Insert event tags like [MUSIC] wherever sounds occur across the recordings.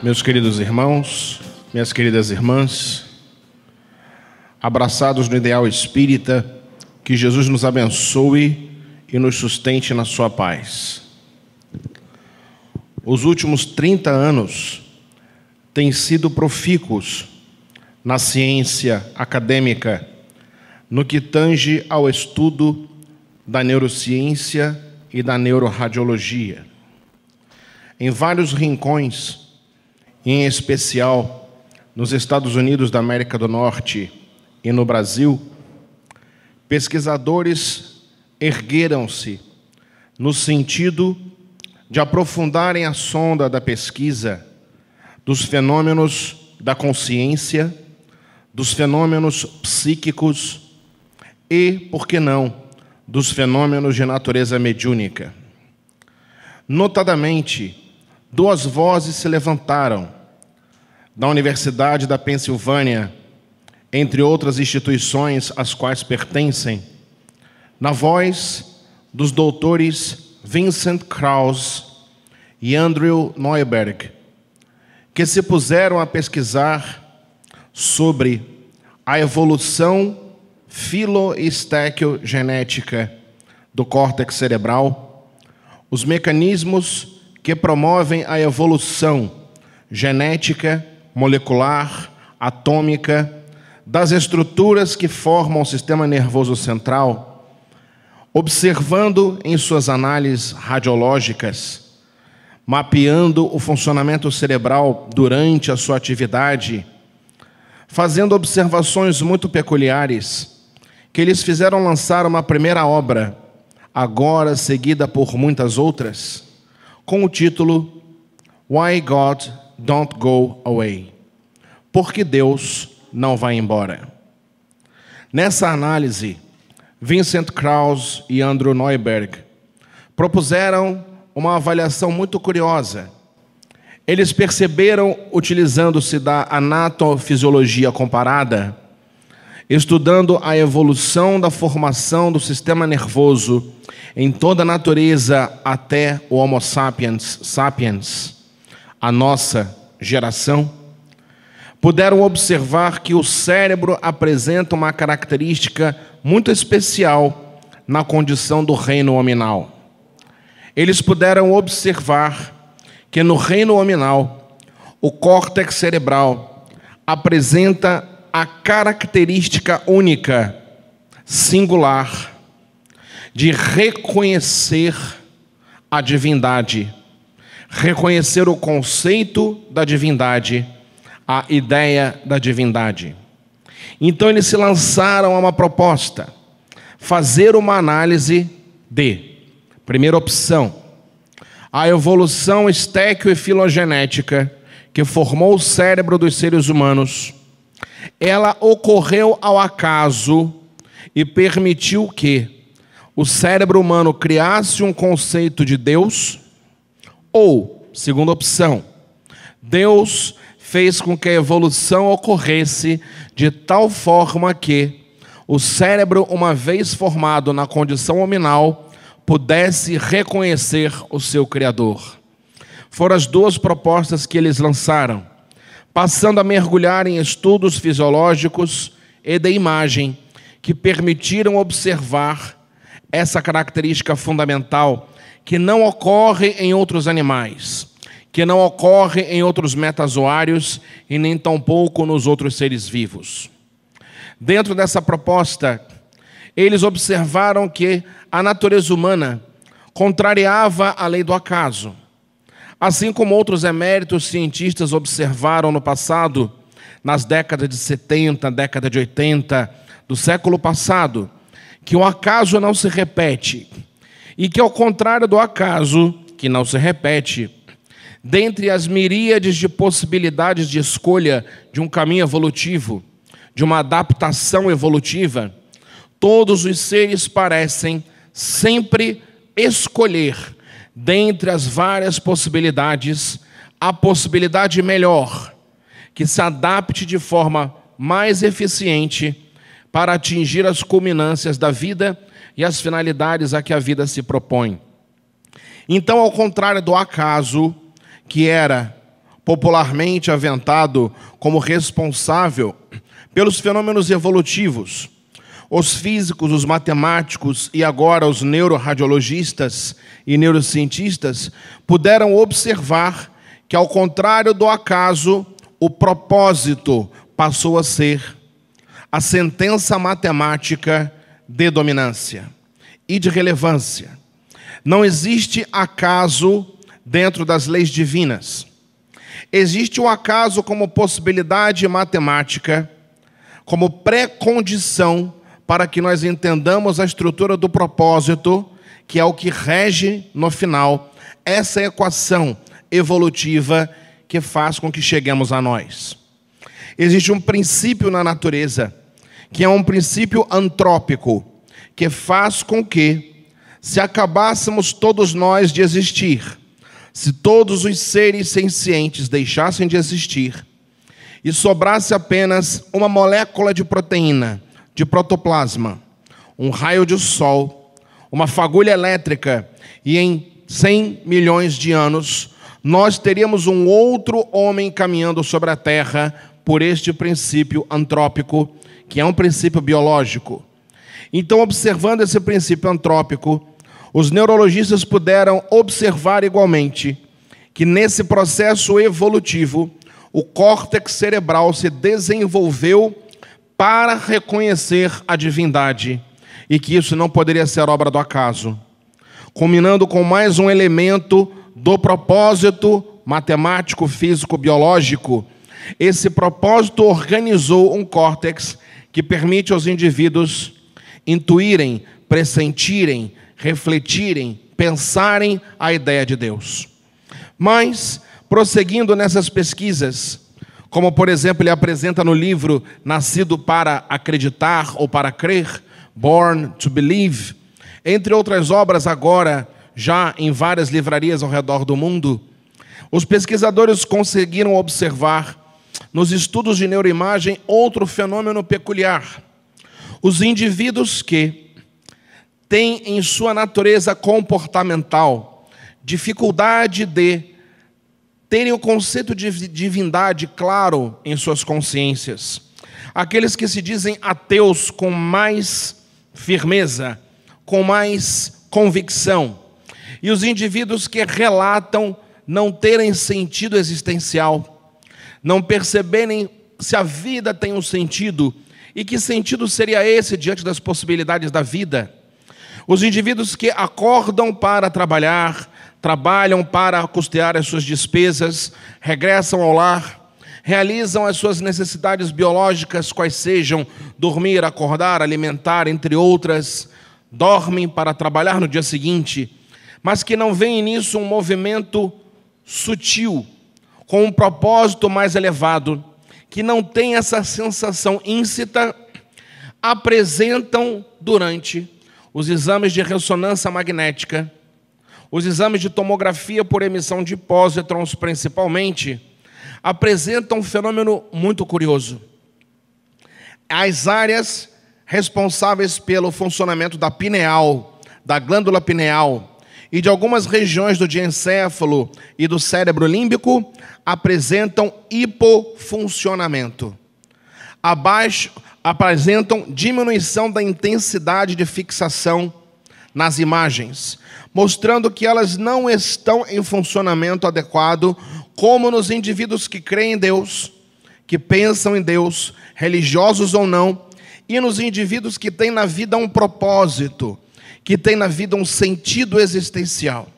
meus queridos irmãos, minhas queridas irmãs, abraçados no ideal espírita, que Jesus nos abençoe e nos sustente na sua paz. Os últimos 30 anos têm sido profícuos na ciência acadêmica no que tange ao estudo da neurociência e da neuroradiologia. Em vários rincões, em especial nos Estados Unidos da América do Norte e no Brasil, pesquisadores ergueram-se no sentido de aprofundarem a sonda da pesquisa dos fenômenos da consciência, dos fenômenos psíquicos e, por que não, dos fenômenos de natureza mediúnica. Notadamente, duas vozes se levantaram da Universidade da Pensilvânia, entre outras instituições às quais pertencem, na voz dos doutores Vincent Krauss e Andrew Neuberg, que se puseram a pesquisar sobre a evolução filoestequiogenética do córtex cerebral, os mecanismos que promovem a evolução genética molecular, atômica, das estruturas que formam o sistema nervoso central, observando em suas análises radiológicas, mapeando o funcionamento cerebral durante a sua atividade, fazendo observações muito peculiares, que eles fizeram lançar uma primeira obra, agora seguida por muitas outras, com o título Why God Don't go away. Porque Deus não vai embora. Nessa análise, Vincent Krauss e Andrew Neuberg propuseram uma avaliação muito curiosa. Eles perceberam, utilizando-se da anatofisiologia comparada, estudando a evolução da formação do sistema nervoso em toda a natureza até o Homo sapiens sapiens a nossa geração, puderam observar que o cérebro apresenta uma característica muito especial na condição do reino hominal. Eles puderam observar que no reino hominal, o córtex cerebral apresenta a característica única, singular, de reconhecer a divindade reconhecer o conceito da divindade, a ideia da divindade. Então eles se lançaram a uma proposta: fazer uma análise de, primeira opção, a evolução estéquio e filogenética que formou o cérebro dos seres humanos. Ela ocorreu ao acaso e permitiu que o cérebro humano criasse um conceito de Deus ou, segunda opção, Deus fez com que a evolução ocorresse de tal forma que o cérebro, uma vez formado na condição hominal, pudesse reconhecer o seu Criador. Foram as duas propostas que eles lançaram, passando a mergulhar em estudos fisiológicos e da imagem que permitiram observar essa característica fundamental que não ocorre em outros animais, que não ocorre em outros metazoários e nem tampouco nos outros seres vivos. Dentro dessa proposta, eles observaram que a natureza humana contrariava a lei do acaso. Assim como outros eméritos cientistas observaram no passado, nas décadas de 70, década de 80 do século passado, que o acaso não se repete, e que, ao contrário do acaso, que não se repete, dentre as miríades de possibilidades de escolha de um caminho evolutivo, de uma adaptação evolutiva, todos os seres parecem sempre escolher, dentre as várias possibilidades, a possibilidade melhor, que se adapte de forma mais eficiente para atingir as culminâncias da vida e as finalidades a que a vida se propõe. Então, ao contrário do acaso, que era popularmente aventado como responsável pelos fenômenos evolutivos, os físicos, os matemáticos e agora os neuroradiologistas e neurocientistas puderam observar que, ao contrário do acaso, o propósito passou a ser a sentença matemática de dominância e de relevância. Não existe acaso dentro das leis divinas. Existe o acaso como possibilidade matemática, como pré-condição para que nós entendamos a estrutura do propósito, que é o que rege no final essa equação evolutiva que faz com que cheguemos a nós. Existe um princípio na natureza que é um princípio antrópico, que faz com que, se acabássemos todos nós de existir, se todos os seres sencientes deixassem de existir, e sobrasse apenas uma molécula de proteína, de protoplasma, um raio de sol, uma fagulha elétrica, e em 100 milhões de anos, nós teríamos um outro homem caminhando sobre a Terra por este princípio antrópico que é um princípio biológico. Então, observando esse princípio antrópico, os neurologistas puderam observar igualmente que nesse processo evolutivo, o córtex cerebral se desenvolveu para reconhecer a divindade e que isso não poderia ser obra do acaso, combinando com mais um elemento do propósito matemático, físico, biológico. Esse propósito organizou um córtex que permite aos indivíduos intuírem, pressentirem, refletirem, pensarem a ideia de Deus. Mas, prosseguindo nessas pesquisas, como por exemplo ele apresenta no livro Nascido para Acreditar ou para Crer, Born to Believe, entre outras obras agora já em várias livrarias ao redor do mundo, os pesquisadores conseguiram observar nos estudos de neuroimagem outro fenômeno peculiar. Os indivíduos que têm em sua natureza comportamental dificuldade de terem o conceito de divindade claro em suas consciências. Aqueles que se dizem ateus com mais firmeza, com mais convicção. E os indivíduos que relatam não terem sentido existencial não perceberem se a vida tem um sentido e que sentido seria esse diante das possibilidades da vida. Os indivíduos que acordam para trabalhar, trabalham para custear as suas despesas, regressam ao lar, realizam as suas necessidades biológicas, quais sejam dormir, acordar, alimentar, entre outras, dormem para trabalhar no dia seguinte, mas que não veem nisso um movimento sutil com um propósito mais elevado, que não tem essa sensação íncita, apresentam durante os exames de ressonância magnética, os exames de tomografia por emissão de pósitrons principalmente, apresentam um fenômeno muito curioso. As áreas responsáveis pelo funcionamento da pineal, da glândula pineal, e de algumas regiões do diencéfalo e do cérebro límbico apresentam hipofuncionamento. Abaixo apresentam diminuição da intensidade de fixação nas imagens, mostrando que elas não estão em funcionamento adequado, como nos indivíduos que creem em Deus, que pensam em Deus, religiosos ou não, e nos indivíduos que têm na vida um propósito que têm na vida um sentido existencial,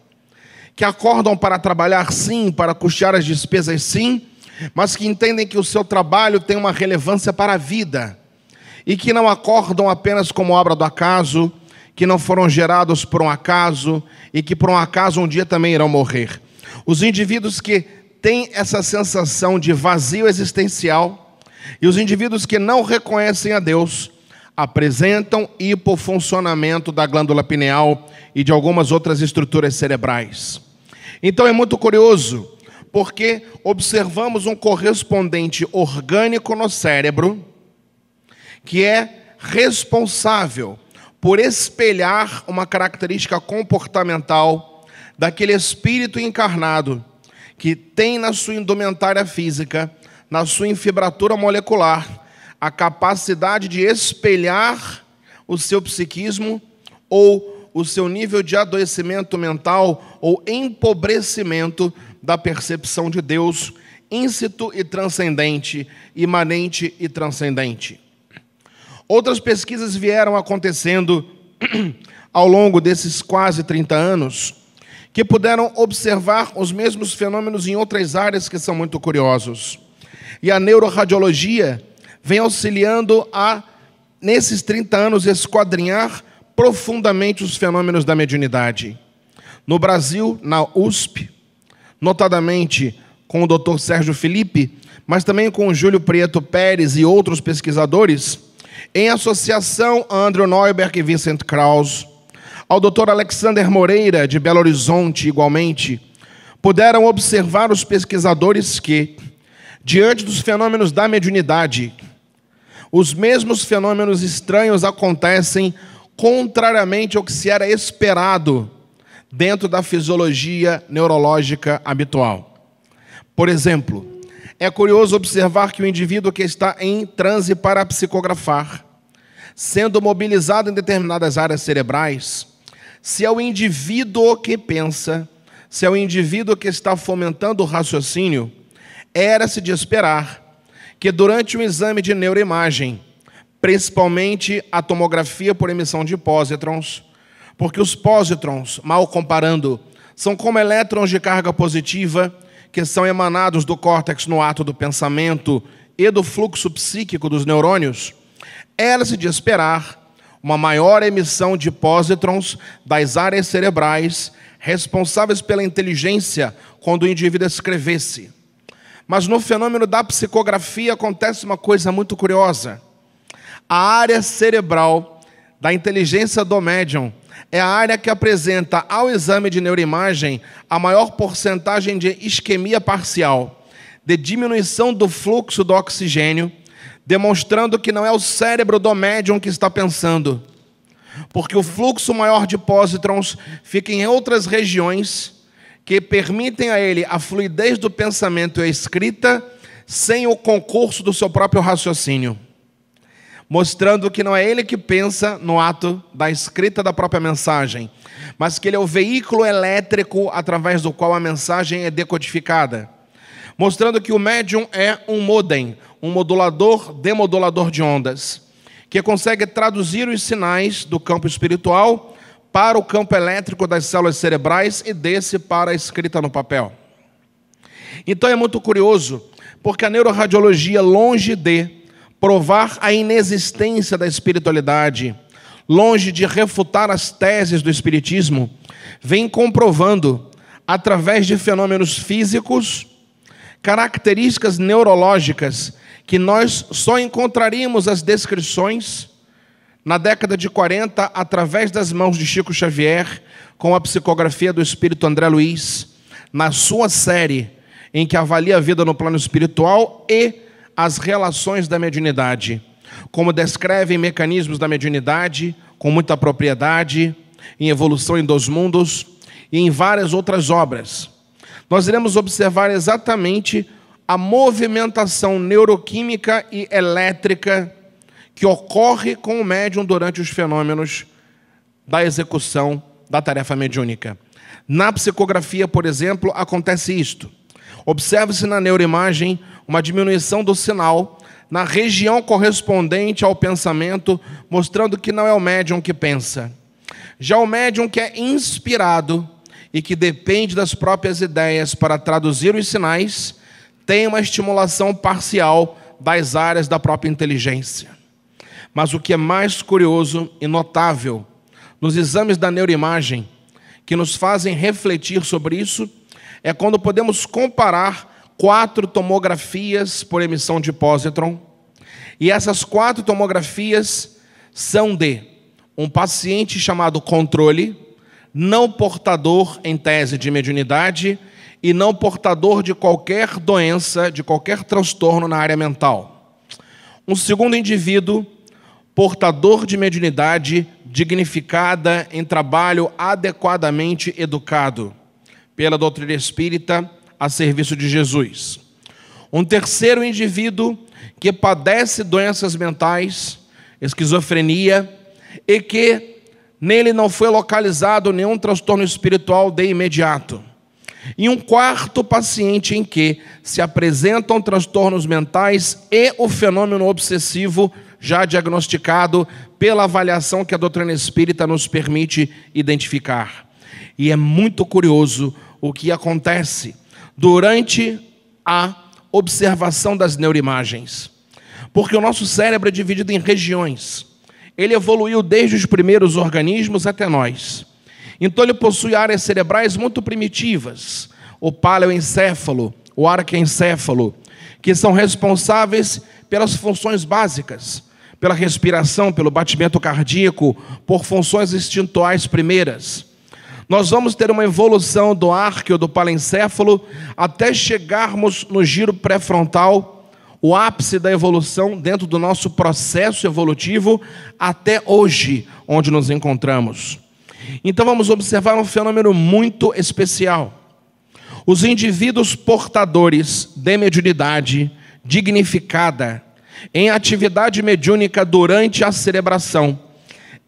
que acordam para trabalhar sim, para custear as despesas sim, mas que entendem que o seu trabalho tem uma relevância para a vida e que não acordam apenas como obra do acaso, que não foram gerados por um acaso e que por um acaso um dia também irão morrer. Os indivíduos que têm essa sensação de vazio existencial e os indivíduos que não reconhecem a Deus apresentam hipofuncionamento da glândula pineal e de algumas outras estruturas cerebrais. Então é muito curioso, porque observamos um correspondente orgânico no cérebro que é responsável por espelhar uma característica comportamental daquele espírito encarnado que tem na sua indumentária física, na sua infibratura molecular, a capacidade de espelhar o seu psiquismo ou o seu nível de adoecimento mental ou empobrecimento da percepção de Deus íncito e transcendente, imanente e transcendente. Outras pesquisas vieram acontecendo [CLEARS THROAT] ao longo desses quase 30 anos que puderam observar os mesmos fenômenos em outras áreas que são muito curiosos. E a neuroradiologia vem auxiliando a, nesses 30 anos, esquadrinhar profundamente os fenômenos da mediunidade. No Brasil, na USP, notadamente com o Dr. Sérgio Felipe, mas também com Júlio Prieto Pérez e outros pesquisadores, em associação a Andrew Neuberg e Vincent Krauss, ao Dr. Alexander Moreira, de Belo Horizonte, igualmente, puderam observar os pesquisadores que, diante dos fenômenos da mediunidade, os mesmos fenômenos estranhos acontecem contrariamente ao que se era esperado dentro da fisiologia neurológica habitual. Por exemplo, é curioso observar que o indivíduo que está em transe para psicografar, sendo mobilizado em determinadas áreas cerebrais, se é o indivíduo que pensa, se é o indivíduo que está fomentando o raciocínio, era-se de esperar que durante o exame de neuroimagem, principalmente a tomografia por emissão de pósitrons, porque os pósitrons, mal comparando, são como elétrons de carga positiva que são emanados do córtex no ato do pensamento e do fluxo psíquico dos neurônios, era-se de esperar uma maior emissão de pósitrons das áreas cerebrais responsáveis pela inteligência quando o indivíduo escrevesse. Mas no fenômeno da psicografia acontece uma coisa muito curiosa. A área cerebral da inteligência do médium é a área que apresenta ao exame de neuroimagem a maior porcentagem de isquemia parcial, de diminuição do fluxo do oxigênio, demonstrando que não é o cérebro do médium que está pensando, porque o fluxo maior de pósitrons fica em outras regiões que permitem a ele a fluidez do pensamento e a escrita sem o concurso do seu próprio raciocínio, mostrando que não é ele que pensa no ato da escrita da própria mensagem, mas que ele é o veículo elétrico através do qual a mensagem é decodificada, mostrando que o médium é um modem, um modulador, demodulador de ondas, que consegue traduzir os sinais do campo espiritual para o campo elétrico das células cerebrais e desse para a escrita no papel. Então é muito curioso, porque a neuroradiologia, longe de provar a inexistência da espiritualidade, longe de refutar as teses do espiritismo, vem comprovando, através de fenômenos físicos, características neurológicas que nós só encontraríamos as descrições na década de 40, através das mãos de Chico Xavier, com a psicografia do espírito André Luiz, na sua série em que avalia a vida no plano espiritual e as relações da mediunidade, como descrevem mecanismos da mediunidade com muita propriedade, em Evolução em Dois Mundos e em várias outras obras. Nós iremos observar exatamente a movimentação neuroquímica e elétrica que ocorre com o médium durante os fenômenos da execução da tarefa mediúnica. Na psicografia, por exemplo, acontece isto. Observa-se na neuroimagem uma diminuição do sinal na região correspondente ao pensamento, mostrando que não é o médium que pensa. Já o médium que é inspirado e que depende das próprias ideias para traduzir os sinais, tem uma estimulação parcial das áreas da própria inteligência. Mas o que é mais curioso e notável nos exames da neuroimagem, que nos fazem refletir sobre isso, é quando podemos comparar quatro tomografias por emissão de pósitron. E essas quatro tomografias são de um paciente chamado controle, não portador em tese de mediunidade e não portador de qualquer doença, de qualquer transtorno na área mental. Um segundo indivíduo portador de mediunidade dignificada em trabalho adequadamente educado pela doutrina espírita a serviço de Jesus. Um terceiro indivíduo que padece doenças mentais, esquizofrenia, e que nele não foi localizado nenhum transtorno espiritual de imediato. E um quarto paciente em que se apresentam transtornos mentais e o fenômeno obsessivo já diagnosticado pela avaliação que a doutrina espírita nos permite identificar. E é muito curioso o que acontece durante a observação das neuroimagens. Porque o nosso cérebro é dividido em regiões. Ele evoluiu desde os primeiros organismos até nós. Então ele possui áreas cerebrais muito primitivas, o paleoencéfalo, o arquencéfalo, que são responsáveis pelas funções básicas, pela respiração, pelo batimento cardíaco, por funções instintuais primeiras. Nós vamos ter uma evolução do arqueo do palencéfalo até chegarmos no giro pré-frontal, o ápice da evolução dentro do nosso processo evolutivo até hoje, onde nos encontramos. Então vamos observar um fenômeno muito especial. Os indivíduos portadores de mediunidade dignificada em atividade mediúnica durante a celebração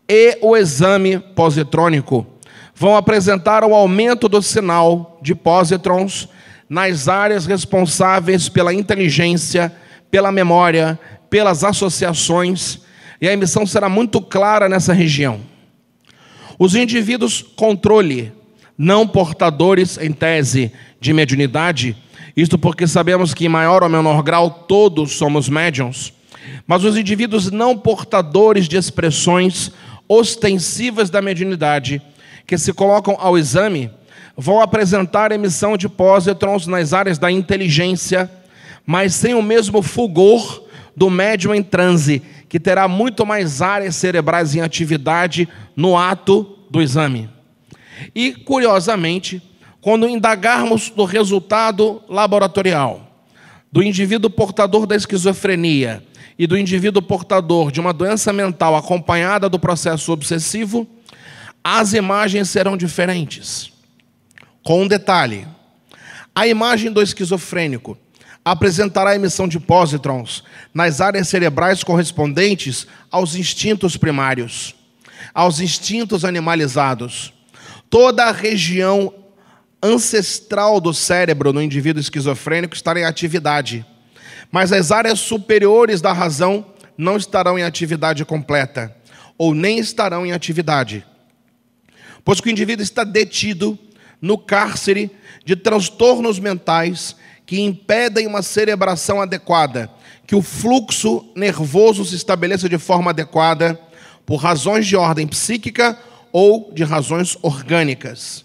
e o exame positrônico vão apresentar o aumento do sinal de positrons nas áreas responsáveis pela inteligência, pela memória, pelas associações, e a emissão será muito clara nessa região. Os indivíduos controle, não portadores em tese de mediunidade, isto porque sabemos que, em maior ou menor grau, todos somos médiums. Mas os indivíduos não portadores de expressões ostensivas da mediunidade, que se colocam ao exame, vão apresentar emissão de pósitrons nas áreas da inteligência, mas sem o mesmo fulgor do médium em transe, que terá muito mais áreas cerebrais em atividade no ato do exame. E, curiosamente, quando indagarmos do resultado laboratorial do indivíduo portador da esquizofrenia e do indivíduo portador de uma doença mental acompanhada do processo obsessivo, as imagens serão diferentes. Com um detalhe: a imagem do esquizofrênico apresentará a emissão de pósitrons nas áreas cerebrais correspondentes aos instintos primários, aos instintos animalizados. Toda a região ancestral do cérebro no indivíduo esquizofrênico estar em atividade, mas as áreas superiores da razão não estarão em atividade completa, ou nem estarão em atividade, pois que o indivíduo está detido no cárcere de transtornos mentais que impedem uma cerebração adequada, que o fluxo nervoso se estabeleça de forma adequada, por razões de ordem psíquica ou de razões orgânicas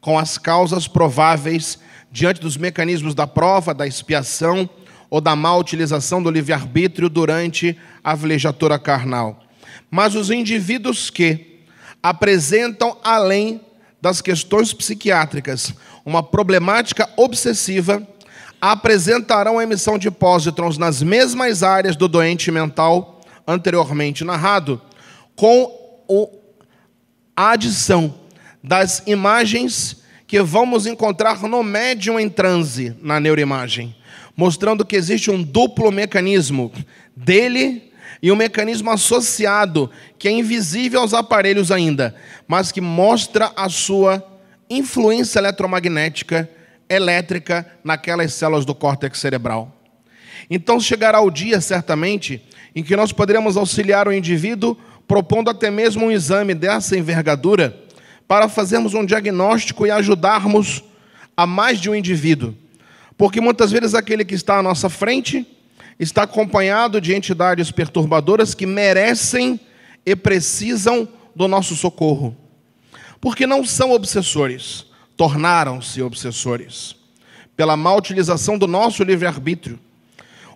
com as causas prováveis diante dos mecanismos da prova, da expiação ou da má utilização do livre-arbítrio durante a velejatura carnal. Mas os indivíduos que apresentam, além das questões psiquiátricas, uma problemática obsessiva, apresentarão a emissão de pósitrons nas mesmas áreas do doente mental anteriormente narrado, com a adição das imagens que vamos encontrar no médium em transe, na neuroimagem, mostrando que existe um duplo mecanismo dele e um mecanismo associado que é invisível aos aparelhos ainda, mas que mostra a sua influência eletromagnética elétrica naquelas células do córtex cerebral. Então chegará o dia, certamente, em que nós poderemos auxiliar o indivíduo propondo até mesmo um exame dessa envergadura para fazermos um diagnóstico e ajudarmos a mais de um indivíduo. Porque muitas vezes aquele que está à nossa frente está acompanhado de entidades perturbadoras que merecem e precisam do nosso socorro. Porque não são obsessores, tornaram-se obsessores pela má utilização do nosso livre-arbítrio.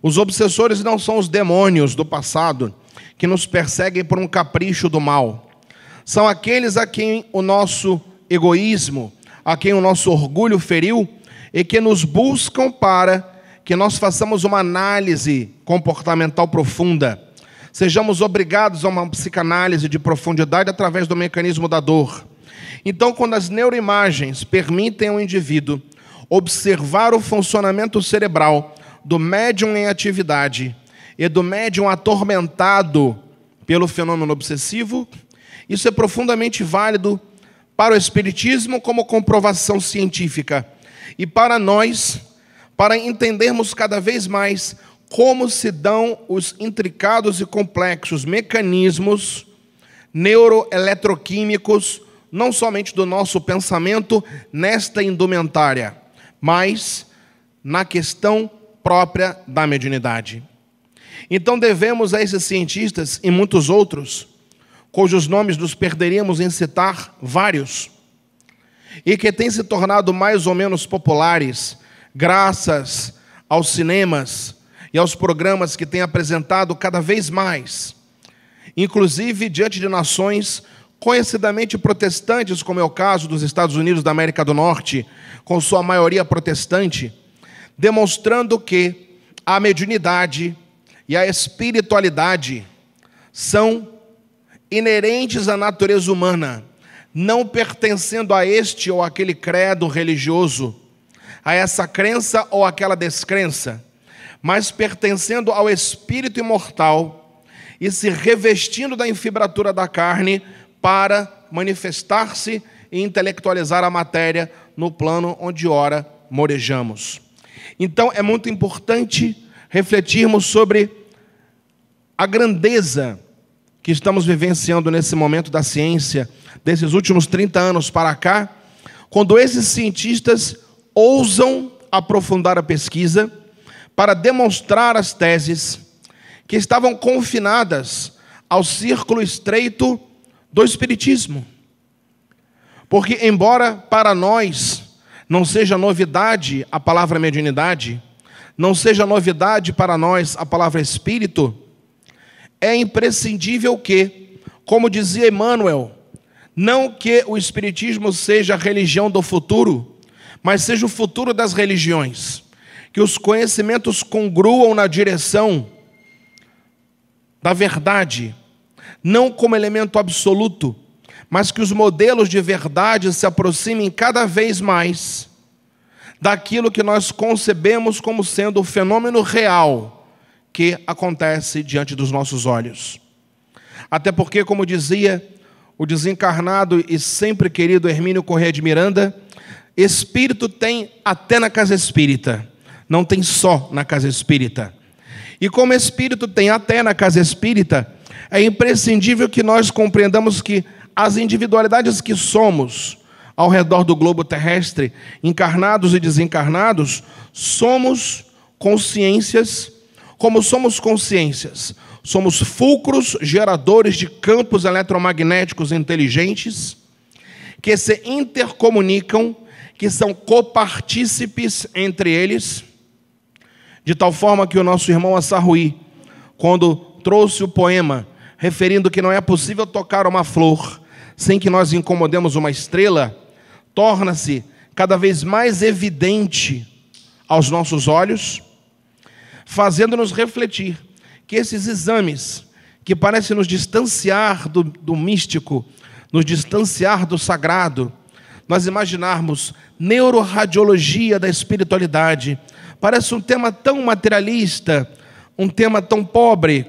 Os obsessores não são os demônios do passado que nos perseguem por um capricho do mal. São aqueles a quem o nosso egoísmo, a quem o nosso orgulho feriu e que nos buscam para que nós façamos uma análise comportamental profunda. Sejamos obrigados a uma psicanálise de profundidade através do mecanismo da dor. Então, quando as neuroimagens permitem ao indivíduo observar o funcionamento cerebral do médium em atividade e do médium atormentado pelo fenômeno obsessivo, isso é profundamente válido para o Espiritismo como comprovação científica e para nós, para entendermos cada vez mais como se dão os intricados e complexos mecanismos neuroeletroquímicos, não somente do nosso pensamento nesta indumentária, mas na questão própria da mediunidade. Então devemos a esses cientistas e muitos outros cujos nomes nos perderíamos em citar vários, e que têm se tornado mais ou menos populares graças aos cinemas e aos programas que têm apresentado cada vez mais, inclusive diante de nações conhecidamente protestantes, como é o caso dos Estados Unidos da América do Norte, com sua maioria protestante, demonstrando que a mediunidade e a espiritualidade são inerentes à natureza humana, não pertencendo a este ou aquele credo religioso, a essa crença ou aquela descrença, mas pertencendo ao espírito imortal e se revestindo da infibratura da carne para manifestar-se e intelectualizar a matéria no plano onde ora morejamos. Então é muito importante refletirmos sobre a grandeza que estamos vivenciando nesse momento da ciência, desses últimos 30 anos para cá, quando esses cientistas ousam aprofundar a pesquisa para demonstrar as teses que estavam confinadas ao círculo estreito do Espiritismo. Porque, embora para nós não seja novidade a palavra mediunidade, não seja novidade para nós a palavra espírito, é imprescindível que, como dizia Emmanuel, não que o Espiritismo seja a religião do futuro, mas seja o futuro das religiões, que os conhecimentos congruam na direção da verdade, não como elemento absoluto, mas que os modelos de verdade se aproximem cada vez mais daquilo que nós concebemos como sendo o fenômeno real que acontece diante dos nossos olhos. Até porque, como dizia o desencarnado e sempre querido Hermínio Corrêa de Miranda, espírito tem até na casa espírita, não tem só na casa espírita. E como espírito tem até na casa espírita, é imprescindível que nós compreendamos que as individualidades que somos ao redor do globo terrestre, encarnados e desencarnados, somos consciências como somos consciências, somos fulcros geradores de campos eletromagnéticos inteligentes que se intercomunicam, que são copartícipes entre eles, de tal forma que o nosso irmão Assarui, quando trouxe o poema referindo que não é possível tocar uma flor sem que nós incomodemos uma estrela, torna-se cada vez mais evidente aos nossos olhos fazendo-nos refletir que esses exames, que parecem nos distanciar do, do místico, nos distanciar do sagrado, nós imaginarmos neuroradiologia da espiritualidade, parece um tema tão materialista, um tema tão pobre.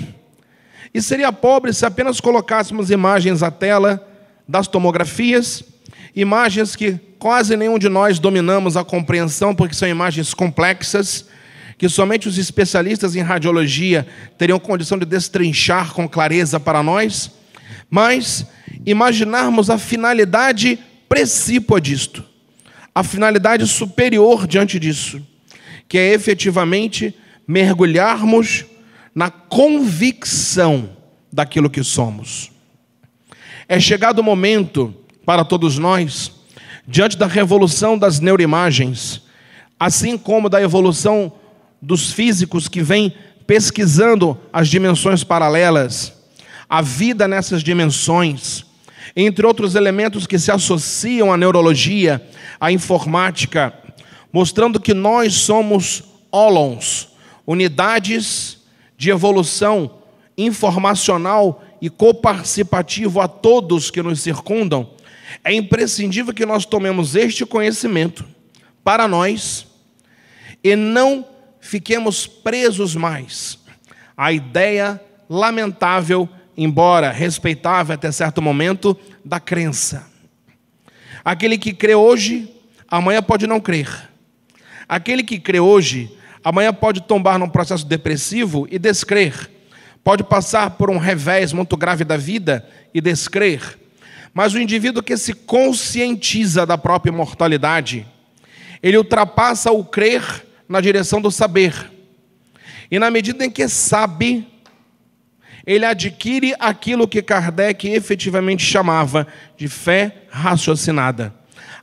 E seria pobre se apenas colocássemos imagens à tela das tomografias, imagens que quase nenhum de nós dominamos a compreensão, porque são imagens complexas que somente os especialistas em radiologia teriam condição de destrinchar com clareza para nós, mas imaginarmos a finalidade precípua disto, a finalidade superior diante disso, que é efetivamente mergulharmos na convicção daquilo que somos. É chegado o momento para todos nós, diante da revolução das neuroimagens, assim como da evolução dos físicos que vêm pesquisando as dimensões paralelas, a vida nessas dimensões, entre outros elementos que se associam à neurologia, à informática, mostrando que nós somos holons, unidades de evolução informacional e coparticipativo a todos que nos circundam, é imprescindível que nós tomemos este conhecimento para nós e não fiquemos presos mais à ideia lamentável, embora respeitável até certo momento, da crença. Aquele que crê hoje, amanhã pode não crer. Aquele que crê hoje, amanhã pode tombar num processo depressivo e descrer. Pode passar por um revés muito grave da vida e descrer. Mas o indivíduo que se conscientiza da própria mortalidade, ele ultrapassa o crer na direção do saber. E na medida em que sabe, ele adquire aquilo que Kardec efetivamente chamava de fé raciocinada,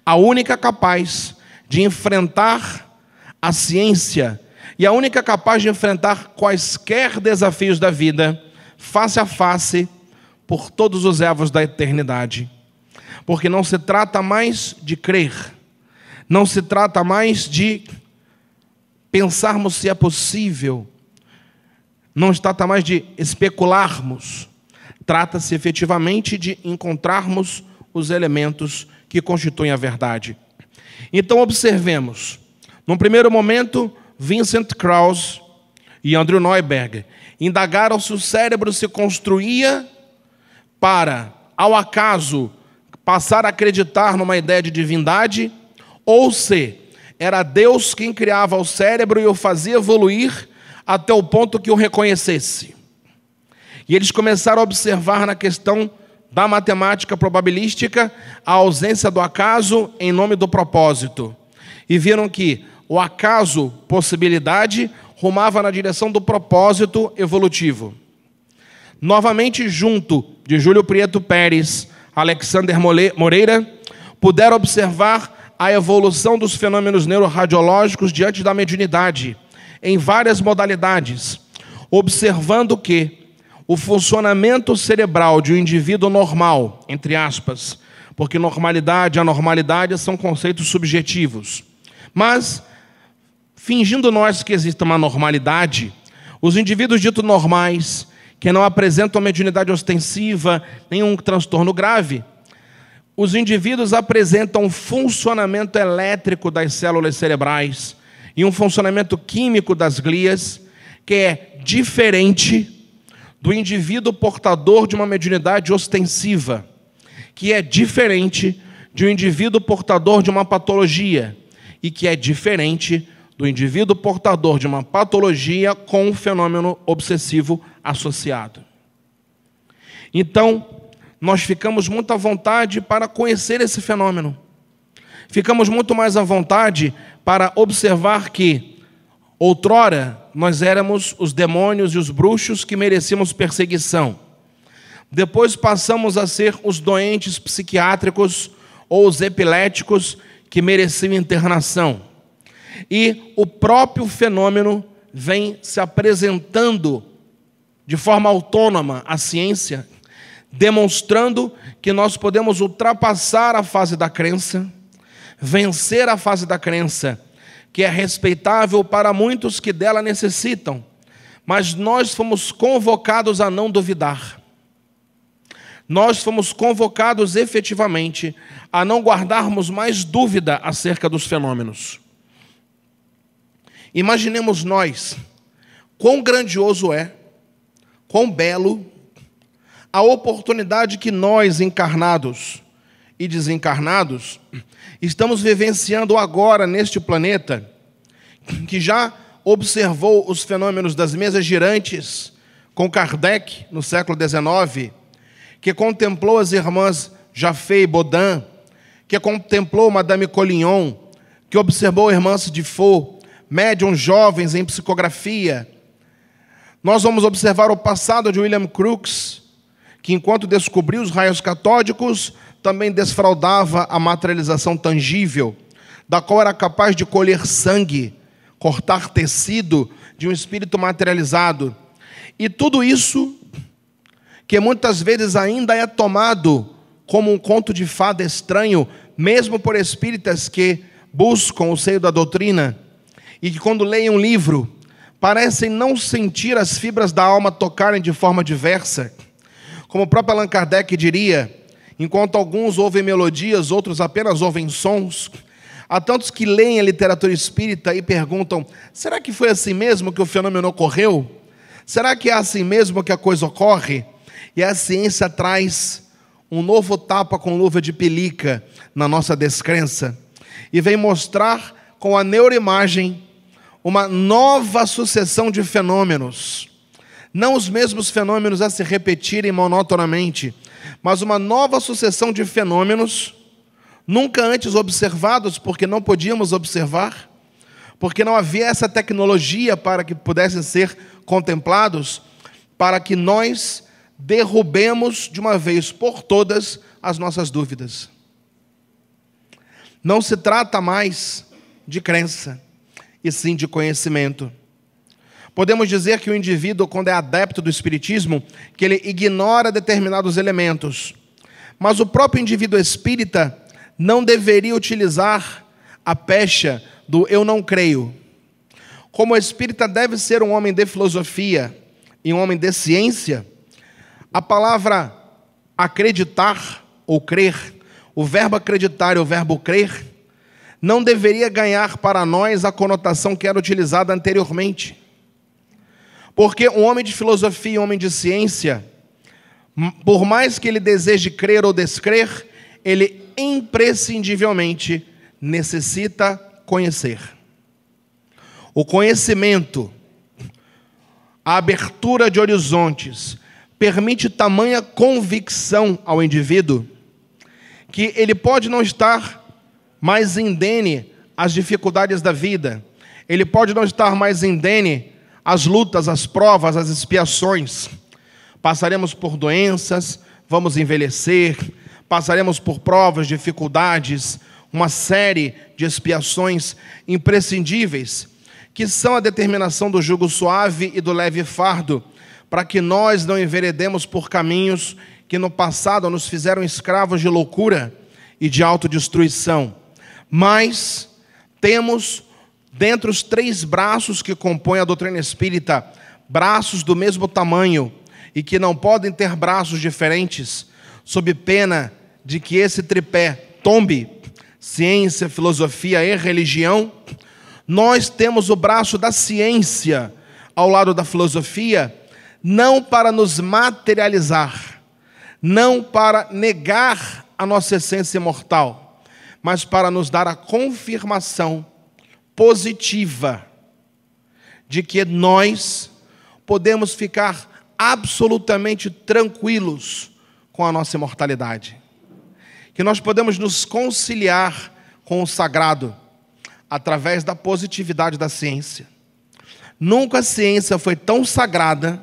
a única capaz de enfrentar a ciência e a única capaz de enfrentar quaisquer desafios da vida face a face por todos os erros da eternidade. Porque não se trata mais de crer, não se trata mais de pensarmos se é possível, não se trata tá mais de especularmos, trata-se efetivamente de encontrarmos os elementos que constituem a verdade. Então, observemos. Num primeiro momento, Vincent Krauss e Andrew Neuberg indagaram se o cérebro se construía para, ao acaso, passar a acreditar numa ideia de divindade ou se era Deus quem criava o cérebro e o fazia evoluir até o ponto que o reconhecesse. E eles começaram a observar na questão da matemática probabilística a ausência do acaso em nome do propósito. E viram que o acaso, possibilidade, rumava na direção do propósito evolutivo. Novamente, junto de Júlio Prieto Pérez, Alexander Moreira, puderam observar a evolução dos fenômenos neuroradiológicos diante da mediunidade, em várias modalidades, observando que o funcionamento cerebral de um indivíduo normal, entre aspas, porque normalidade e anormalidade são conceitos subjetivos, mas, fingindo nós que existe uma normalidade, os indivíduos ditos normais, que não apresentam mediunidade ostensiva, nenhum transtorno grave, os indivíduos apresentam um funcionamento elétrico das células cerebrais e um funcionamento químico das glias que é diferente do indivíduo portador de uma mediunidade ostensiva, que é diferente de um indivíduo portador de uma patologia e que é diferente do indivíduo portador de uma patologia com um fenômeno obsessivo associado. Então, nós ficamos muito à vontade para conhecer esse fenômeno. Ficamos muito mais à vontade para observar que, outrora, nós éramos os demônios e os bruxos que merecíamos perseguição. Depois passamos a ser os doentes psiquiátricos ou os epiléticos que mereciam internação. E o próprio fenômeno vem se apresentando de forma autônoma à ciência demonstrando que nós podemos ultrapassar a fase da crença, vencer a fase da crença, que é respeitável para muitos que dela necessitam, mas nós fomos convocados a não duvidar. Nós fomos convocados efetivamente a não guardarmos mais dúvida acerca dos fenômenos. Imaginemos nós quão grandioso é, quão belo, a oportunidade que nós, encarnados e desencarnados, estamos vivenciando agora neste planeta, que já observou os fenômenos das mesas girantes com Kardec no século XIX, que contemplou as irmãs Jafé e Baudin, que contemplou Madame Collignon, que observou irmãs de Faux, médiums jovens em psicografia. Nós vamos observar o passado de William Crookes, que enquanto descobria os raios catódicos, também desfraudava a materialização tangível, da qual era capaz de colher sangue, cortar tecido de um espírito materializado. E tudo isso, que muitas vezes ainda é tomado como um conto de fada estranho, mesmo por espíritas que buscam o seio da doutrina, e que quando leem um livro, parecem não sentir as fibras da alma tocarem de forma diversa como o próprio Allan Kardec diria, enquanto alguns ouvem melodias, outros apenas ouvem sons, há tantos que leem a literatura espírita e perguntam: será que foi assim mesmo que o fenômeno ocorreu? Será que é assim mesmo que a coisa ocorre? E a ciência traz um novo tapa com luva de pelica na nossa descrença e vem mostrar com a neuroimagem uma nova sucessão de fenômenos não os mesmos fenômenos a se repetirem monotonamente, mas uma nova sucessão de fenômenos, nunca antes observados, porque não podíamos observar, porque não havia essa tecnologia para que pudessem ser contemplados, para que nós derrubemos de uma vez por todas as nossas dúvidas. Não se trata mais de crença, e sim de conhecimento. Podemos dizer que o indivíduo, quando é adepto do espiritismo, que ele ignora determinados elementos. Mas o próprio indivíduo espírita não deveria utilizar a pecha do eu não creio. Como o espírita deve ser um homem de filosofia e um homem de ciência, a palavra acreditar ou crer, o verbo acreditar e o verbo crer, não deveria ganhar para nós a conotação que era utilizada anteriormente. Porque um homem de filosofia, um homem de ciência, por mais que ele deseje crer ou descrer, ele imprescindivelmente necessita conhecer. O conhecimento, a abertura de horizontes, permite tamanha convicção ao indivíduo que ele pode não estar mais indene às dificuldades da vida, ele pode não estar mais indene as lutas, as provas, as expiações. Passaremos por doenças, vamos envelhecer, passaremos por provas, dificuldades, uma série de expiações imprescindíveis, que são a determinação do jugo suave e do leve fardo, para que nós não enveredemos por caminhos que no passado nos fizeram escravos de loucura e de autodestruição. Mas temos dentre os três braços que compõem a doutrina espírita, braços do mesmo tamanho e que não podem ter braços diferentes, sob pena de que esse tripé tombe, ciência, filosofia e religião, nós temos o braço da ciência ao lado da filosofia, não para nos materializar, não para negar a nossa essência imortal, mas para nos dar a confirmação positiva de que nós podemos ficar absolutamente tranquilos com a nossa imortalidade. Que nós podemos nos conciliar com o sagrado através da positividade da ciência. Nunca a ciência foi tão sagrada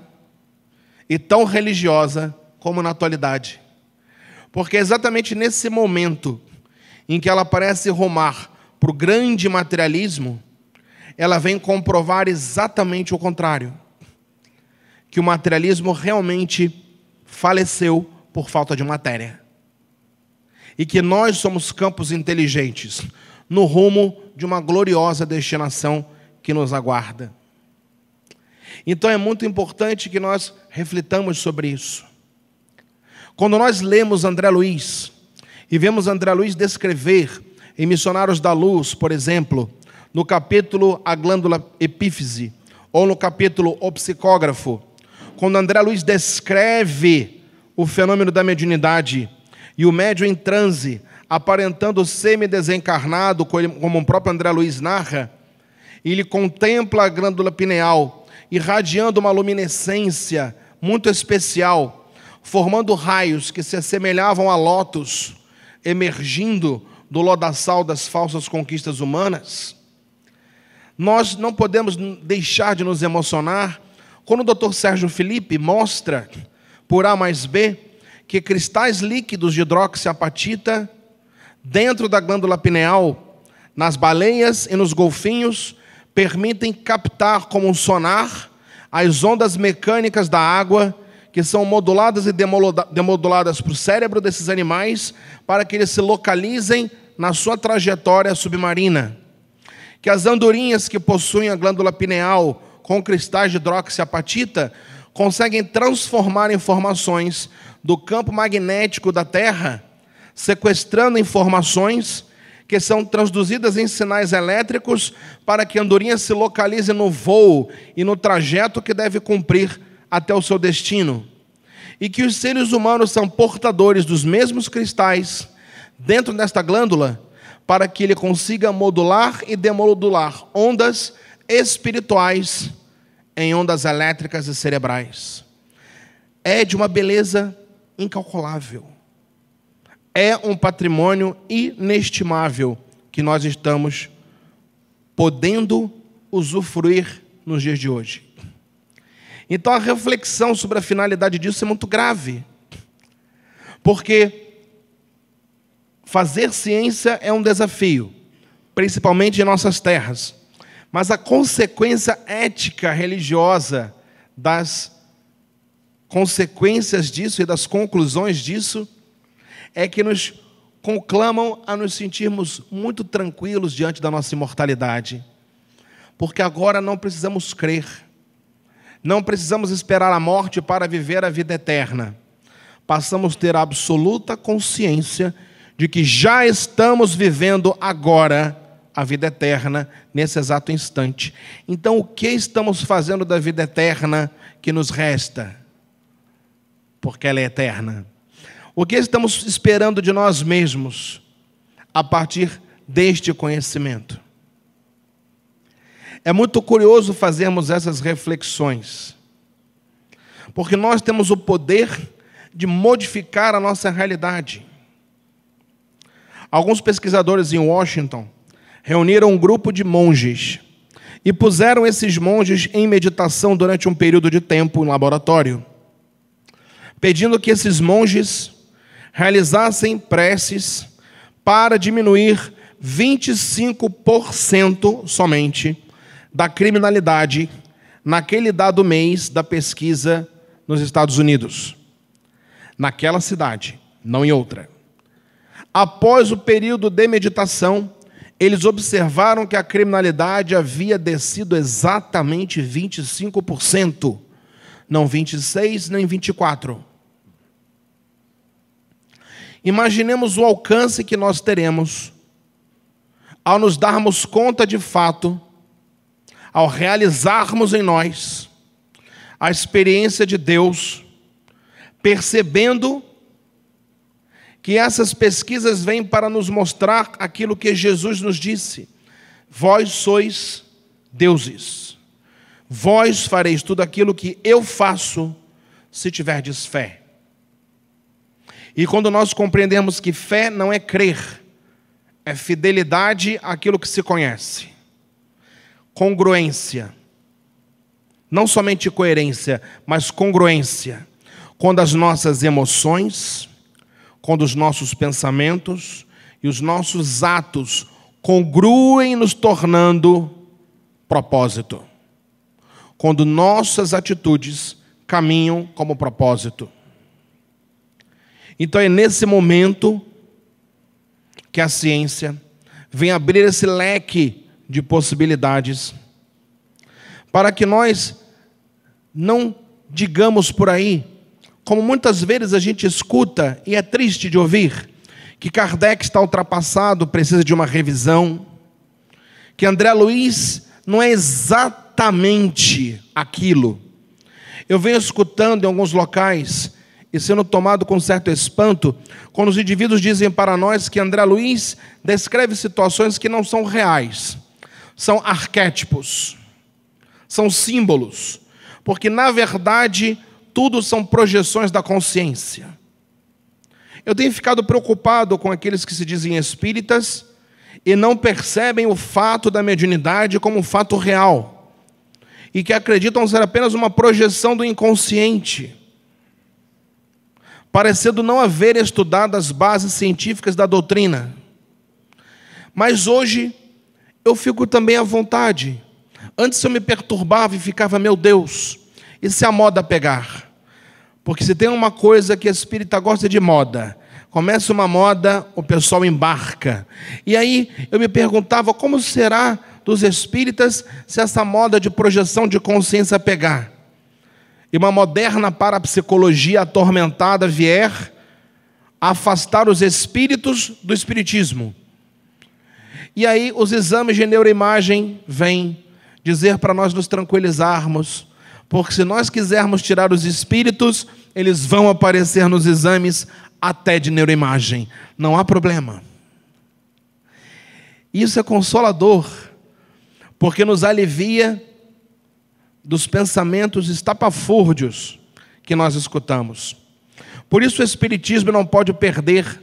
e tão religiosa como na atualidade. Porque é exatamente nesse momento em que ela parece rumar para o grande materialismo, ela vem comprovar exatamente o contrário: que o materialismo realmente faleceu por falta de matéria. E que nós somos campos inteligentes no rumo de uma gloriosa destinação que nos aguarda. Então é muito importante que nós reflitamos sobre isso. Quando nós lemos André Luiz e vemos André Luiz descrever em Missionários da Luz, por exemplo, no capítulo A Glândula Epífise, ou no capítulo O Psicógrafo, quando André Luiz descreve o fenômeno da mediunidade e o médio em transe, aparentando semi-desencarnado, como o próprio André Luiz narra, ele contempla a glândula pineal, irradiando uma luminescência muito especial, formando raios que se assemelhavam a lotos, emergindo do lodaçal das falsas conquistas humanas, nós não podemos deixar de nos emocionar quando o Dr. Sérgio Felipe mostra, por A mais B, que cristais líquidos de hidroxiapatita dentro da glândula pineal, nas baleias e nos golfinhos, permitem captar como um sonar as ondas mecânicas da água que são moduladas e demoduladas para o cérebro desses animais, para que eles se localizem na sua trajetória submarina. Que as andorinhas que possuem a glândula pineal com cristais de hidroxiapatita conseguem transformar informações do campo magnético da Terra, sequestrando informações que são transduzidas em sinais elétricos para que a andorinha se localize no voo e no trajeto que deve cumprir até o seu destino, e que os seres humanos são portadores dos mesmos cristais dentro desta glândula, para que ele consiga modular e demodular ondas espirituais em ondas elétricas e cerebrais. É de uma beleza incalculável. É um patrimônio inestimável que nós estamos podendo usufruir nos dias de hoje. Então a reflexão sobre a finalidade disso é muito grave. Porque fazer ciência é um desafio, principalmente em nossas terras. Mas a consequência ética religiosa das consequências disso e das conclusões disso é que nos conclamam a nos sentirmos muito tranquilos diante da nossa imortalidade. Porque agora não precisamos crer não precisamos esperar a morte para viver a vida eterna. Passamos a ter a absoluta consciência de que já estamos vivendo agora a vida eterna, nesse exato instante. Então, o que estamos fazendo da vida eterna que nos resta? Porque ela é eterna. O que estamos esperando de nós mesmos a partir deste conhecimento? É muito curioso fazermos essas reflexões, porque nós temos o poder de modificar a nossa realidade. Alguns pesquisadores em Washington reuniram um grupo de monges e puseram esses monges em meditação durante um período de tempo em laboratório, pedindo que esses monges realizassem preces para diminuir 25% somente da criminalidade naquele dado mês da pesquisa nos Estados Unidos. Naquela cidade, não em outra. Após o período de meditação, eles observaram que a criminalidade havia descido exatamente 25%, não 26 nem 24. Imaginemos o alcance que nós teremos ao nos darmos conta de fato ao realizarmos em nós a experiência de Deus, percebendo que essas pesquisas vêm para nos mostrar aquilo que Jesus nos disse: vós sois deuses, vós fareis tudo aquilo que eu faço se tiverdes fé. E quando nós compreendemos que fé não é crer, é fidelidade àquilo que se conhece congruência. Não somente coerência, mas congruência. Quando as nossas emoções, quando os nossos pensamentos e os nossos atos congruem nos tornando propósito. Quando nossas atitudes caminham como propósito. Então é nesse momento que a ciência vem abrir esse leque de possibilidades, para que nós não digamos por aí, como muitas vezes a gente escuta e é triste de ouvir, que Kardec está ultrapassado, precisa de uma revisão, que André Luiz não é exatamente aquilo. Eu venho escutando em alguns locais e sendo tomado com certo espanto quando os indivíduos dizem para nós que André Luiz descreve situações que não são reais são arquétipos, são símbolos, porque na verdade tudo são projeções da consciência. Eu tenho ficado preocupado com aqueles que se dizem espíritas e não percebem o fato da mediunidade como um fato real e que acreditam ser apenas uma projeção do inconsciente parecendo não haver estudado as bases científicas da doutrina. Mas hoje eu fico também à vontade. Antes eu me perturbava e ficava, meu Deus, isso é a moda pegar. Porque se tem uma coisa que a espírita gosta de moda, começa uma moda, o pessoal embarca. E aí eu me perguntava como será dos espíritas se essa moda de projeção de consciência pegar. E uma moderna parapsicologia atormentada vier afastar os espíritos do espiritismo e aí os exames de neuroimagem vêm dizer para nós nos tranquilizarmos, porque se nós quisermos tirar os espíritos, eles vão aparecer nos exames até de neuroimagem. Não há problema. Isso é consolador, porque nos alivia dos pensamentos estapafúrdios que nós escutamos. Por isso o Espiritismo não pode perder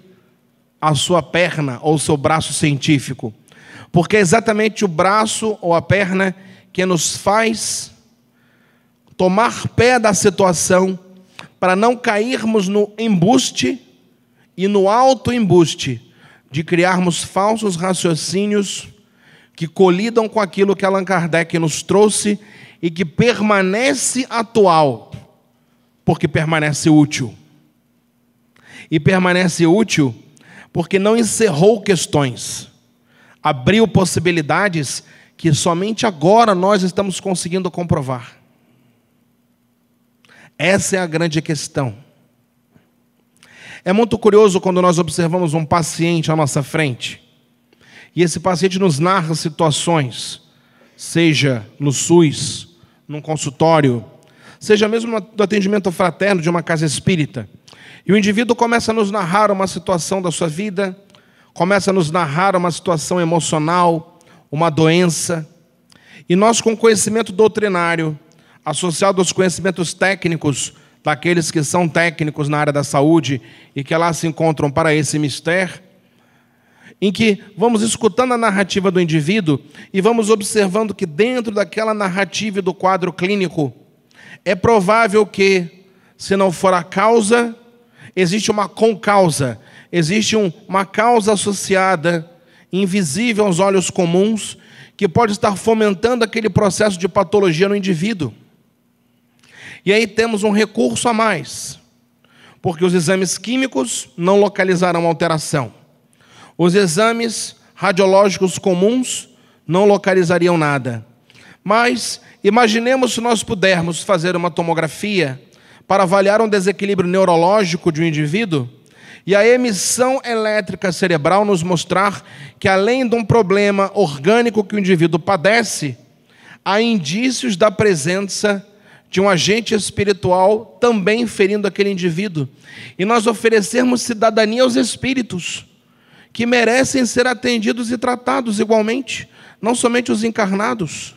a sua perna ou o seu braço científico porque é exatamente o braço ou a perna que nos faz tomar pé da situação para não cairmos no embuste e no alto embuste de criarmos falsos raciocínios que colidam com aquilo que Allan Kardec nos trouxe e que permanece atual, porque permanece útil. E permanece útil porque não encerrou questões abriu possibilidades que somente agora nós estamos conseguindo comprovar. Essa é a grande questão. É muito curioso quando nós observamos um paciente à nossa frente e esse paciente nos narra situações, seja no SUS, num consultório, seja mesmo do atendimento fraterno de uma casa espírita. E o indivíduo começa a nos narrar uma situação da sua vida, começa a nos narrar uma situação emocional, uma doença, e nós, com conhecimento doutrinário, associado aos conhecimentos técnicos daqueles que são técnicos na área da saúde e que lá se encontram para esse mistério, em que vamos escutando a narrativa do indivíduo e vamos observando que dentro daquela narrativa e do quadro clínico é provável que, se não for a causa, existe uma concausa, existe uma causa associada, invisível aos olhos comuns, que pode estar fomentando aquele processo de patologia no indivíduo. E aí temos um recurso a mais, porque os exames químicos não localizarão alteração. Os exames radiológicos comuns não localizariam nada. Mas imaginemos se nós pudermos fazer uma tomografia para avaliar um desequilíbrio neurológico de um indivíduo e a emissão elétrica cerebral nos mostrar que, além de um problema orgânico que o indivíduo padece, há indícios da presença de um agente espiritual também ferindo aquele indivíduo. E nós oferecermos cidadania aos espíritos, que merecem ser atendidos e tratados igualmente, não somente os encarnados.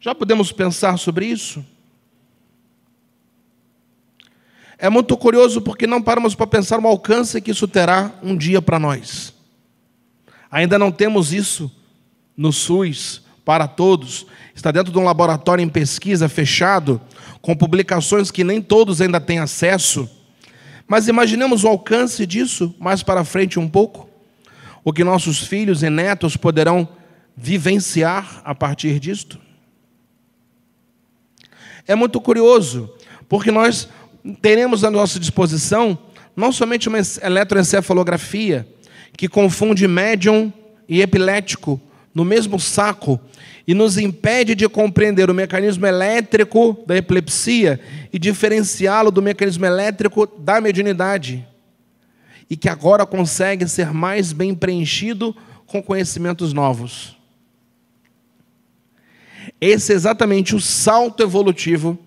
Já podemos pensar sobre isso? É muito curioso porque não paramos para pensar o alcance que isso terá um dia para nós. Ainda não temos isso no SUS para todos. Está dentro de um laboratório em pesquisa fechado, com publicações que nem todos ainda têm acesso. Mas imaginemos o alcance disso mais para frente um pouco. O que nossos filhos e netos poderão vivenciar a partir disto. É muito curioso, porque nós teremos à nossa disposição não somente uma eletroencefalografia, que confunde médium e epilético no mesmo saco e nos impede de compreender o mecanismo elétrico da epilepsia e diferenciá-lo do mecanismo elétrico da mediunidade, e que agora consegue ser mais bem preenchido com conhecimentos novos. Esse é exatamente o salto evolutivo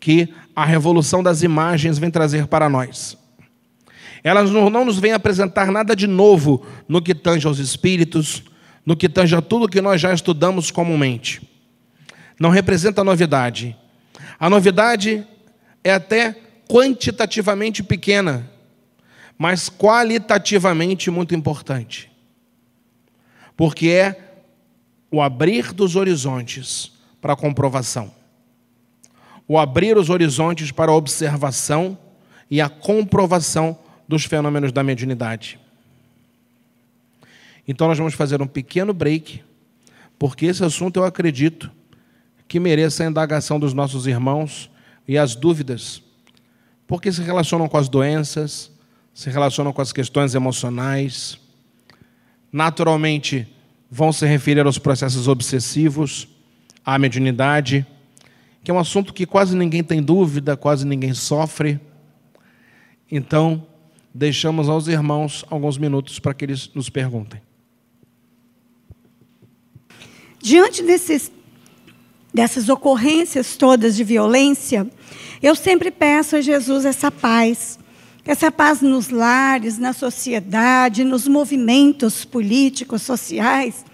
que a revolução das imagens vem trazer para nós. Elas não nos vêm apresentar nada de novo no que tange aos espíritos, no que tange a tudo que nós já estudamos comumente. Não representa novidade. A novidade é até quantitativamente pequena, mas qualitativamente muito importante. Porque é o abrir dos horizontes para a comprovação o abrir os horizontes para a observação e a comprovação dos fenômenos da mediunidade. Então, nós vamos fazer um pequeno break, porque esse assunto eu acredito que mereça a indagação dos nossos irmãos e as dúvidas, porque se relacionam com as doenças, se relacionam com as questões emocionais, naturalmente vão se referir aos processos obsessivos, à mediunidade que é um assunto que quase ninguém tem dúvida, quase ninguém sofre. Então, deixamos aos irmãos alguns minutos para que eles nos perguntem. Diante desses, dessas ocorrências todas de violência, eu sempre peço a Jesus essa paz. Essa paz nos lares, na sociedade, nos movimentos políticos, sociais.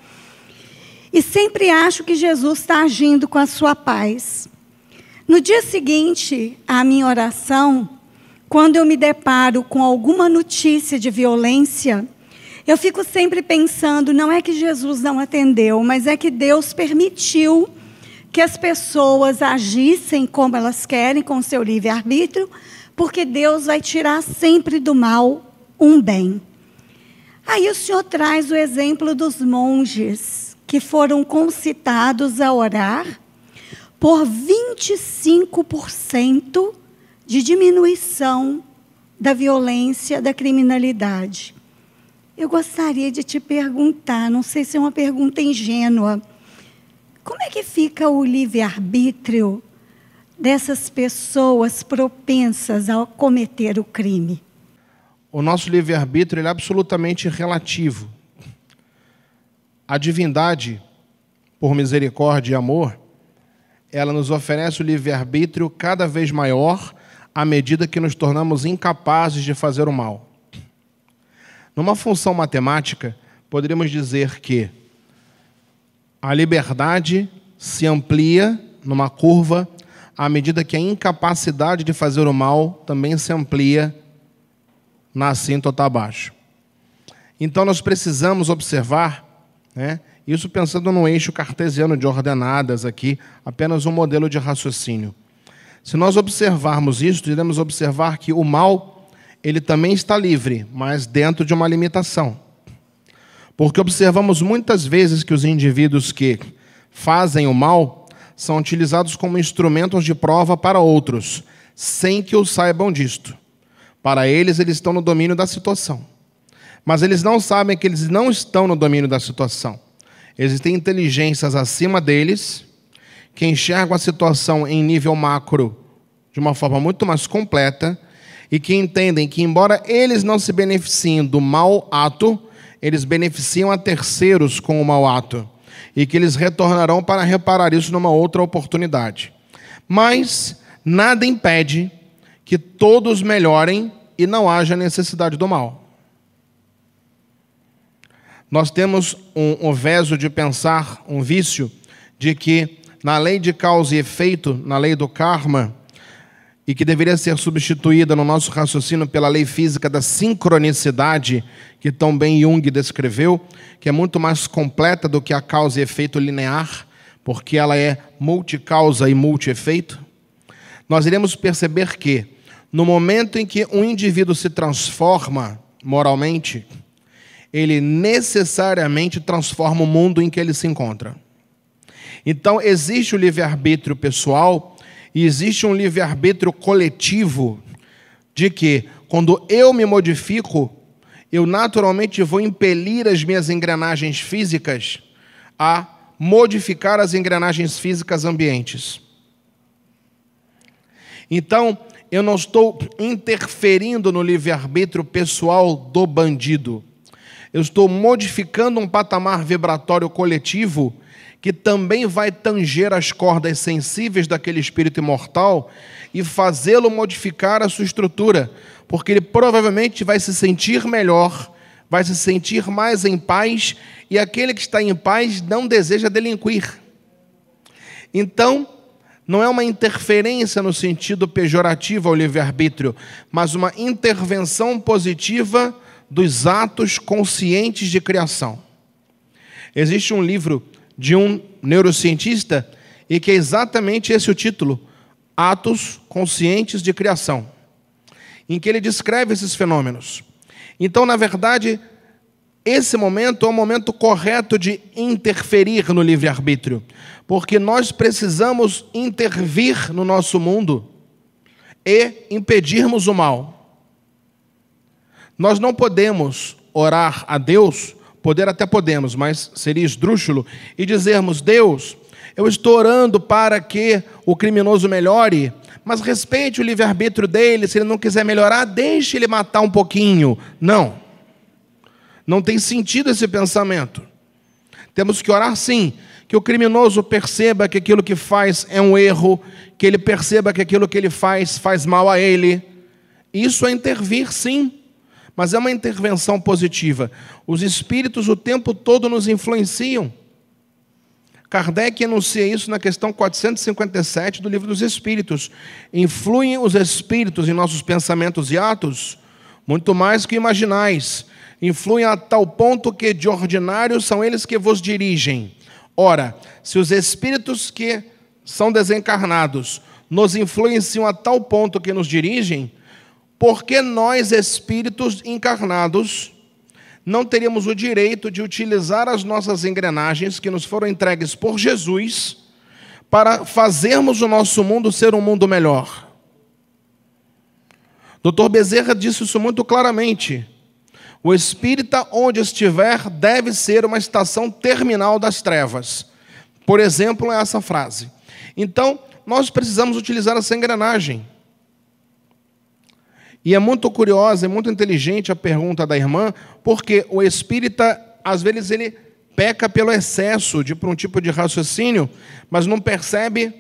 E sempre acho que Jesus está agindo com a sua paz. No dia seguinte à minha oração, quando eu me deparo com alguma notícia de violência, eu fico sempre pensando: não é que Jesus não atendeu, mas é que Deus permitiu que as pessoas agissem como elas querem, com seu livre-arbítrio, porque Deus vai tirar sempre do mal um bem. Aí o Senhor traz o exemplo dos monges que foram concitados a orar por 25% de diminuição da violência, da criminalidade. Eu gostaria de te perguntar, não sei se é uma pergunta ingênua, como é que fica o livre-arbítrio dessas pessoas propensas a cometer o crime? O nosso livre-arbítrio é absolutamente relativo. A divindade, por misericórdia e amor, ela nos oferece o livre-arbítrio cada vez maior à medida que nos tornamos incapazes de fazer o mal. Numa função matemática, poderíamos dizer que a liberdade se amplia numa curva à medida que a incapacidade de fazer o mal também se amplia na assíntota tá abaixo. Então, nós precisamos observar né, isso pensando no eixo cartesiano de ordenadas aqui, apenas um modelo de raciocínio. Se nós observarmos isso, iremos observar que o mal, ele também está livre, mas dentro de uma limitação. Porque observamos muitas vezes que os indivíduos que fazem o mal são utilizados como instrumentos de prova para outros, sem que os saibam disto. Para eles, eles estão no domínio da situação. Mas eles não sabem que eles não estão no domínio da situação. Existem inteligências acima deles que enxergam a situação em nível macro de uma forma muito mais completa e que entendem que, embora eles não se beneficiem do mau ato, eles beneficiam a terceiros com o mau ato e que eles retornarão para reparar isso numa outra oportunidade. Mas nada impede que todos melhorem e não haja necessidade do mal. Nós temos um, um verso de pensar, um vício, de que na lei de causa e efeito, na lei do karma, e que deveria ser substituída no nosso raciocínio pela lei física da sincronicidade, que tão bem Jung descreveu, que é muito mais completa do que a causa e efeito linear, porque ela é multicausa e multiefeito, nós iremos perceber que, no momento em que um indivíduo se transforma moralmente, ele necessariamente transforma o mundo em que ele se encontra. Então, existe o livre-arbítrio pessoal e existe um livre-arbítrio coletivo de que, quando eu me modifico, eu naturalmente vou impelir as minhas engrenagens físicas a modificar as engrenagens físicas ambientes. Então, eu não estou interferindo no livre-arbítrio pessoal do bandido. Eu estou modificando um patamar vibratório coletivo que também vai tanger as cordas sensíveis daquele espírito imortal e fazê-lo modificar a sua estrutura, porque ele provavelmente vai se sentir melhor, vai se sentir mais em paz, e aquele que está em paz não deseja delinquir. Então, não é uma interferência no sentido pejorativo ao livre-arbítrio, mas uma intervenção positiva dos atos conscientes de criação. Existe um livro de um neurocientista e que é exatamente esse o título, Atos Conscientes de Criação, em que ele descreve esses fenômenos. Então, na verdade, esse momento é o momento correto de interferir no livre-arbítrio, porque nós precisamos intervir no nosso mundo e impedirmos o mal. Nós não podemos orar a Deus, poder até podemos, mas seria esdrúxulo, e dizermos: Deus, eu estou orando para que o criminoso melhore, mas respeite o livre-arbítrio dele, se ele não quiser melhorar, deixe ele matar um pouquinho. Não. Não tem sentido esse pensamento. Temos que orar sim, que o criminoso perceba que aquilo que faz é um erro, que ele perceba que aquilo que ele faz faz mal a ele. Isso é intervir sim mas é uma intervenção positiva. Os espíritos o tempo todo nos influenciam. Kardec enuncia isso na questão 457 do Livro dos Espíritos. Influem os espíritos em nossos pensamentos e atos muito mais que imaginais. Influem a tal ponto que de ordinário são eles que vos dirigem. Ora, se os espíritos que são desencarnados nos influenciam a tal ponto que nos dirigem, porque nós, espíritos encarnados, não teríamos o direito de utilizar as nossas engrenagens que nos foram entregues por Jesus para fazermos o nosso mundo ser um mundo melhor. Dr. Bezerra disse isso muito claramente. O espírita, onde estiver, deve ser uma estação terminal das trevas. Por exemplo, é essa frase. Então, nós precisamos utilizar essa engrenagem. E é muito curiosa, é muito inteligente a pergunta da irmã, porque o espírita, às vezes, ele peca pelo excesso de por um tipo de raciocínio, mas não percebe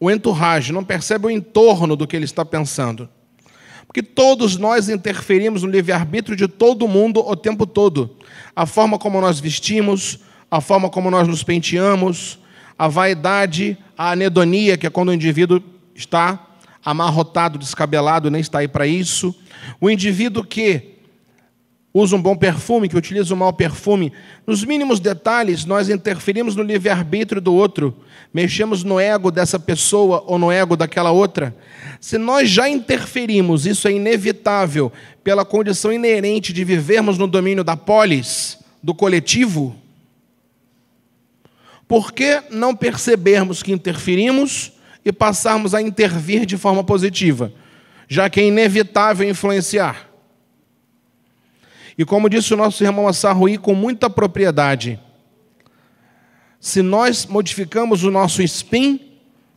o entourage, não percebe o entorno do que ele está pensando. Porque todos nós interferimos no livre-arbítrio de todo mundo o tempo todo. A forma como nós vestimos, a forma como nós nos penteamos, a vaidade, a anedonia, que é quando o indivíduo está amarrotado, descabelado, nem está aí para isso. O indivíduo que usa um bom perfume, que utiliza um mau perfume, nos mínimos detalhes nós interferimos no livre-arbítrio do outro, mexemos no ego dessa pessoa ou no ego daquela outra. Se nós já interferimos, isso é inevitável, pela condição inerente de vivermos no domínio da polis, do coletivo, por que não percebermos que interferimos e passarmos a intervir de forma positiva, já que é inevitável influenciar. E como disse o nosso irmão Assarruí com muita propriedade, se nós modificamos o nosso spin,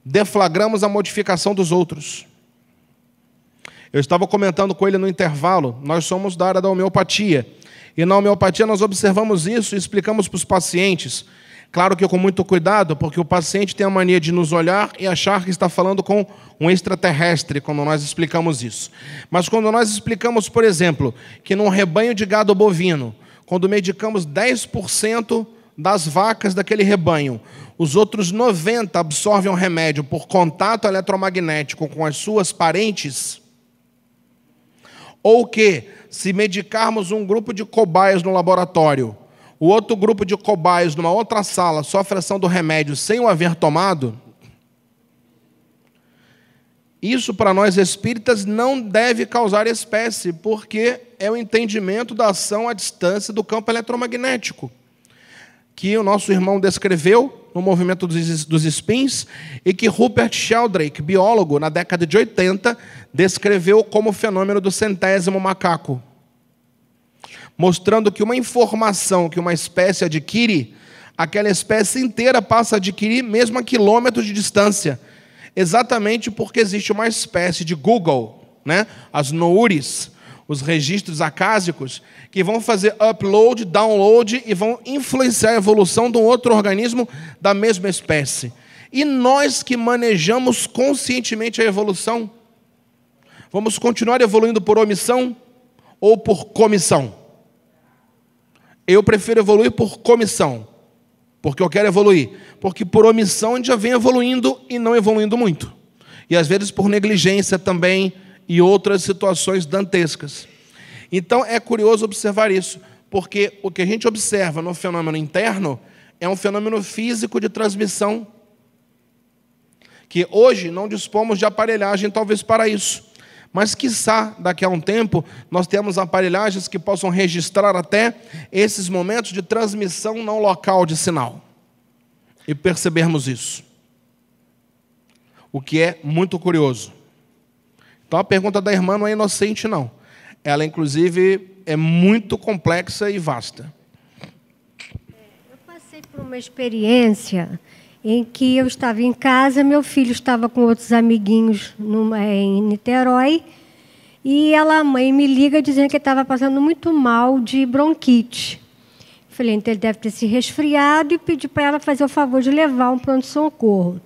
deflagramos a modificação dos outros. Eu estava comentando com ele no intervalo, nós somos da área da homeopatia. E na homeopatia nós observamos isso e explicamos para os pacientes Claro que com muito cuidado, porque o paciente tem a mania de nos olhar e achar que está falando com um extraterrestre quando nós explicamos isso. Mas quando nós explicamos, por exemplo, que num rebanho de gado bovino, quando medicamos 10% das vacas daquele rebanho, os outros 90 absorvem o um remédio por contato eletromagnético com as suas parentes, ou que se medicarmos um grupo de cobaias no laboratório, o outro grupo de cobaias numa outra sala sofre ação do remédio sem o haver tomado, isso para nós espíritas não deve causar espécie, porque é o entendimento da ação à distância do campo eletromagnético, que o nosso irmão descreveu no movimento dos, dos spins e que Rupert Sheldrake, biólogo, na década de 80, descreveu como fenômeno do centésimo macaco mostrando que uma informação que uma espécie adquire, aquela espécie inteira passa a adquirir mesmo a quilômetros de distância, exatamente porque existe uma espécie de Google, né? as NOURIs, os registros acásicos, que vão fazer upload, download e vão influenciar a evolução de um outro organismo da mesma espécie. E nós que manejamos conscientemente a evolução, vamos continuar evoluindo por omissão ou por comissão? Eu prefiro evoluir por comissão, porque eu quero evoluir. Porque por omissão a gente já vem evoluindo e não evoluindo muito. E às vezes por negligência também e outras situações dantescas. Então é curioso observar isso, porque o que a gente observa no fenômeno interno é um fenômeno físico de transmissão que hoje não dispomos de aparelhagem talvez para isso. Mas, quiçá, daqui a um tempo, nós temos aparelhagens que possam registrar até esses momentos de transmissão não local de sinal. E percebermos isso. O que é muito curioso. Então, a pergunta da irmã não é inocente, não. Ela, inclusive, é muito complexa e vasta. É, eu passei por uma experiência em que eu estava em casa, meu filho estava com outros amiguinhos numa, é, em Niterói, e ela, a mãe, me liga dizendo que estava passando muito mal de bronquite. Falei, então ele deve ter se resfriado e pedi para ela fazer o favor de levar um pronto-socorro.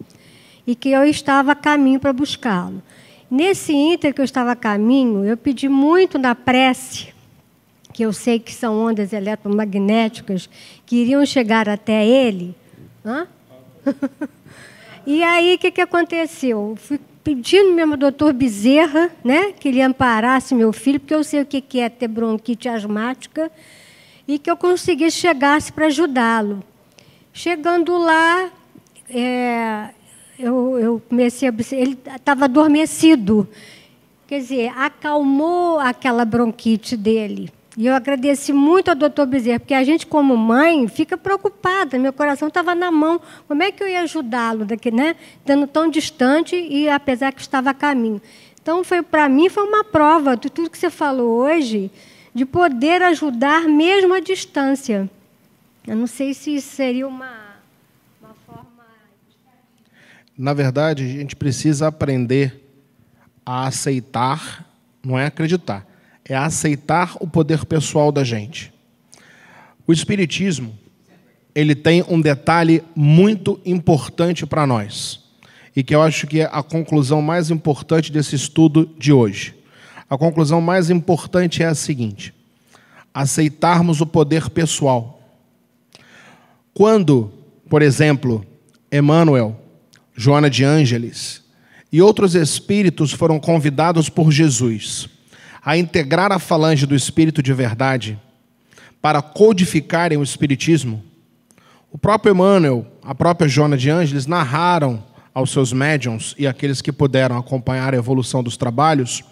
E que eu estava a caminho para buscá-lo. Nesse ínter que eu estava a caminho, eu pedi muito na prece, que eu sei que são ondas eletromagnéticas que iriam chegar até ele. Hã? [LAUGHS] e aí, o que, que aconteceu? Fui pedindo mesmo ao doutor Bezerra né, que ele amparasse meu filho, porque eu sei o que, que é ter bronquite asmática, e que eu conseguisse chegasse para ajudá-lo. Chegando lá, é, eu, eu comecei a. Ele estava adormecido. Quer dizer, acalmou aquela bronquite dele. E eu agradeci muito ao doutor Bezerra, porque a gente, como mãe, fica preocupada. Meu coração estava na mão. Como é que eu ia ajudá-lo daqui, né? Estando tão distante e apesar que estava a caminho. Então, foi para mim, foi uma prova de tudo que você falou hoje, de poder ajudar mesmo à distância. Eu não sei se isso seria uma, uma forma. Na verdade, a gente precisa aprender a aceitar, não é acreditar é aceitar o poder pessoal da gente. O espiritismo, ele tem um detalhe muito importante para nós, e que eu acho que é a conclusão mais importante desse estudo de hoje. A conclusão mais importante é a seguinte: aceitarmos o poder pessoal. Quando, por exemplo, Emmanuel, Joana de Ângeles e outros espíritos foram convidados por Jesus a integrar a falange do espírito de verdade para codificarem o espiritismo, o próprio Emmanuel, a própria Jona de Ângeles narraram aos seus médiums e aqueles que puderam acompanhar a evolução dos trabalhos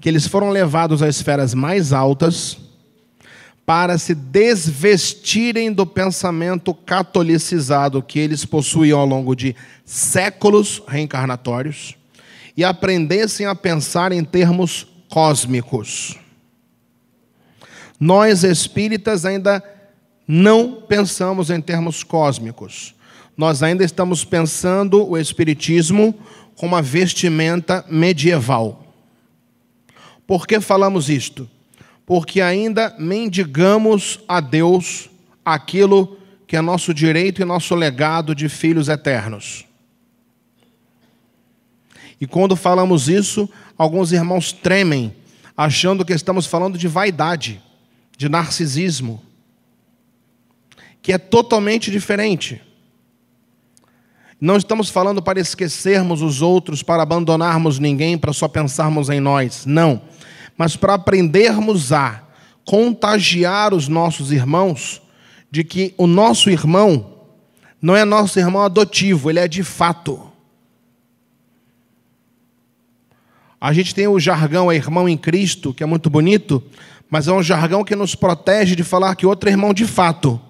que eles foram levados às esferas mais altas para se desvestirem do pensamento catolicizado que eles possuíam ao longo de séculos reencarnatórios e aprendessem a pensar em termos cósmicos. Nós espíritas ainda não pensamos em termos cósmicos. Nós ainda estamos pensando o espiritismo como uma vestimenta medieval. Por que falamos isto? Porque ainda mendigamos a Deus aquilo que é nosso direito e nosso legado de filhos eternos. E quando falamos isso, alguns irmãos tremem, achando que estamos falando de vaidade, de narcisismo, que é totalmente diferente. Não estamos falando para esquecermos os outros, para abandonarmos ninguém, para só pensarmos em nós, não. Mas para aprendermos a contagiar os nossos irmãos de que o nosso irmão não é nosso irmão adotivo, ele é de fato. A gente tem o jargão é irmão em Cristo, que é muito bonito, mas é um jargão que nos protege de falar que outro é irmão de fato.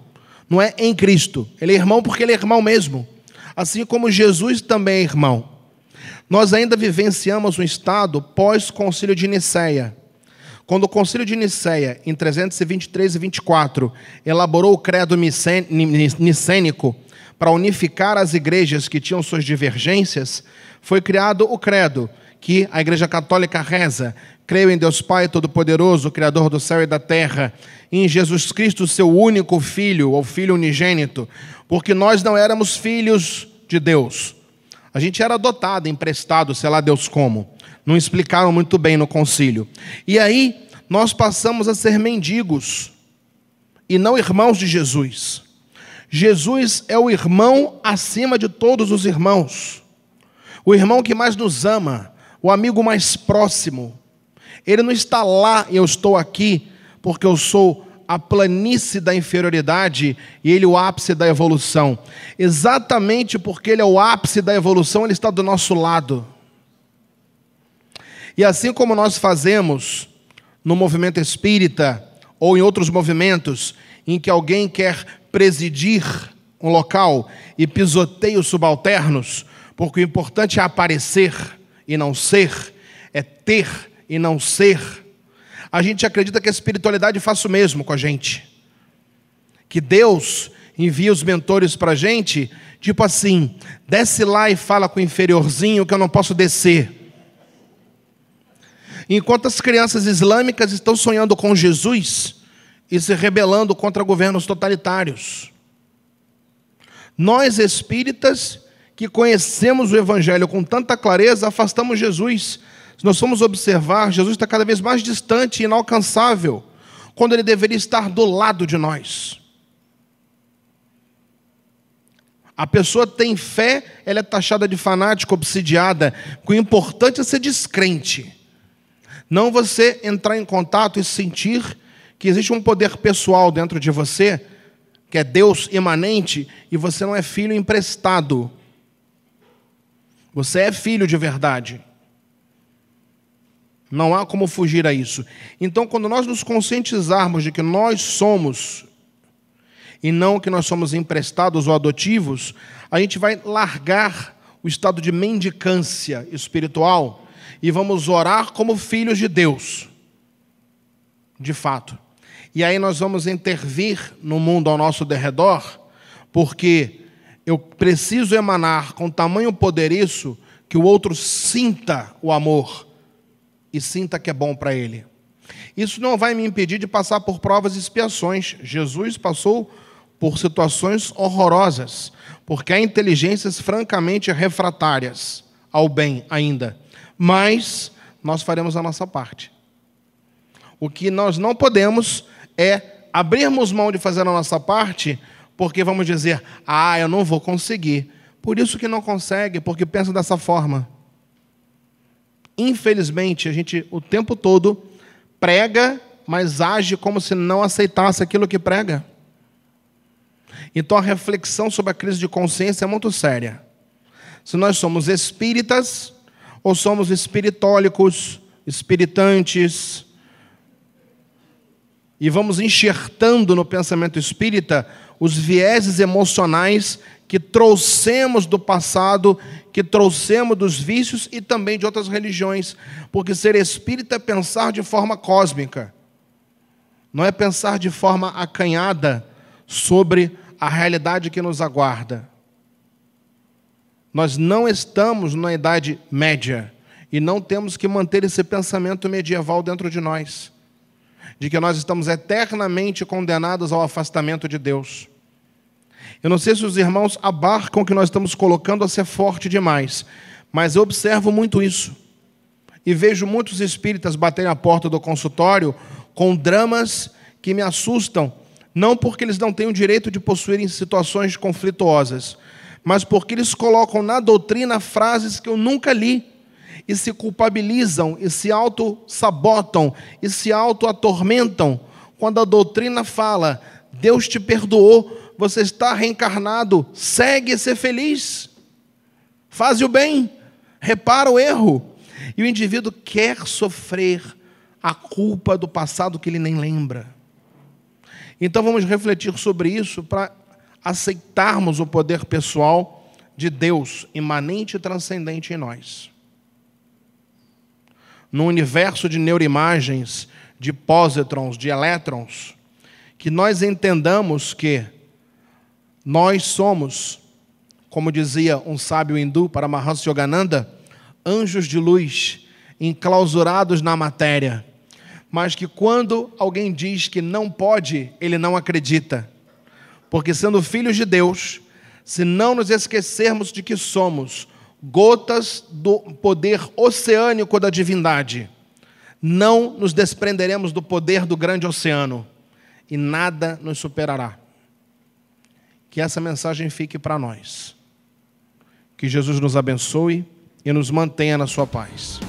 Não é em Cristo. Ele é irmão porque ele é irmão mesmo. Assim como Jesus também é irmão. Nós ainda vivenciamos um estado pós-concílio de Nicéia. Quando o concílio de Nicéia, em 323 e 24, elaborou o credo nicênico para unificar as igrejas que tinham suas divergências, foi criado o credo, que a Igreja Católica reza. Creio em Deus Pai Todo-Poderoso, Criador do céu e da terra, e em Jesus Cristo, seu único filho, ou filho unigênito, porque nós não éramos filhos de Deus. A gente era adotado, emprestado, sei lá Deus como. Não explicaram muito bem no concílio. E aí nós passamos a ser mendigos e não irmãos de Jesus. Jesus é o irmão acima de todos os irmãos. O irmão que mais nos ama, o amigo mais próximo. Ele não está lá, eu estou aqui, porque eu sou a planície da inferioridade e ele o ápice da evolução. Exatamente porque ele é o ápice da evolução, ele está do nosso lado. E assim como nós fazemos no movimento espírita ou em outros movimentos em que alguém quer presidir um local e pisoteia os subalternos, porque o importante é aparecer e não ser, é ter e não ser. A gente acredita que a espiritualidade faz o mesmo com a gente. Que Deus envia os mentores para a gente, tipo assim: desce lá e fala com o inferiorzinho que eu não posso descer. Enquanto as crianças islâmicas estão sonhando com Jesus e se rebelando contra governos totalitários. Nós espíritas que conhecemos o Evangelho com tanta clareza, afastamos Jesus. Se nós formos observar, Jesus está cada vez mais distante e inalcançável, quando ele deveria estar do lado de nós. A pessoa tem fé, ela é taxada de fanática, obsidiada, o importante é ser descrente. Não você entrar em contato e sentir que existe um poder pessoal dentro de você, que é Deus imanente, e você não é filho emprestado você é filho de verdade. Não há como fugir a isso. Então, quando nós nos conscientizarmos de que nós somos e não que nós somos emprestados ou adotivos, a gente vai largar o estado de mendicância espiritual e vamos orar como filhos de Deus. De fato. E aí nós vamos intervir no mundo ao nosso derredor, porque eu preciso emanar com tamanho poder isso que o outro sinta o amor e sinta que é bom para ele. Isso não vai me impedir de passar por provas e expiações. Jesus passou por situações horrorosas, porque há inteligências francamente refratárias ao bem ainda. Mas nós faremos a nossa parte. O que nós não podemos é abrirmos mão de fazer a nossa parte porque vamos dizer, ah, eu não vou conseguir. Por isso que não consegue, porque pensa dessa forma. Infelizmente, a gente o tempo todo prega, mas age como se não aceitasse aquilo que prega. Então a reflexão sobre a crise de consciência é muito séria. Se nós somos espíritas ou somos espiritólicos, espiritantes, e vamos enxertando no pensamento espírita os vieses emocionais que trouxemos do passado, que trouxemos dos vícios e também de outras religiões. Porque ser espírita é pensar de forma cósmica, não é pensar de forma acanhada sobre a realidade que nos aguarda. Nós não estamos na Idade Média e não temos que manter esse pensamento medieval dentro de nós, de que nós estamos eternamente condenados ao afastamento de Deus. Eu não sei se os irmãos abarcam o que nós estamos colocando a ser forte demais, mas eu observo muito isso. E vejo muitos espíritas baterem a porta do consultório com dramas que me assustam, não porque eles não têm o direito de possuírem situações conflituosas, mas porque eles colocam na doutrina frases que eu nunca li e se culpabilizam e se auto-sabotam e se auto-atormentam quando a doutrina fala: Deus te perdoou você está reencarnado, segue ser feliz, faz o bem, repara o erro. E o indivíduo quer sofrer a culpa do passado que ele nem lembra. Então vamos refletir sobre isso para aceitarmos o poder pessoal de Deus, imanente e transcendente em nós. Num universo de neuroimagens, de pósitrons, de elétrons, que nós entendamos que nós somos, como dizia um sábio hindu, para Paramahansa Yogananda, anjos de luz, enclausurados na matéria, mas que quando alguém diz que não pode, ele não acredita. Porque sendo filhos de Deus, se não nos esquecermos de que somos gotas do poder oceânico da divindade, não nos desprenderemos do poder do grande oceano e nada nos superará que essa mensagem fique para nós. Que Jesus nos abençoe e nos mantenha na sua paz.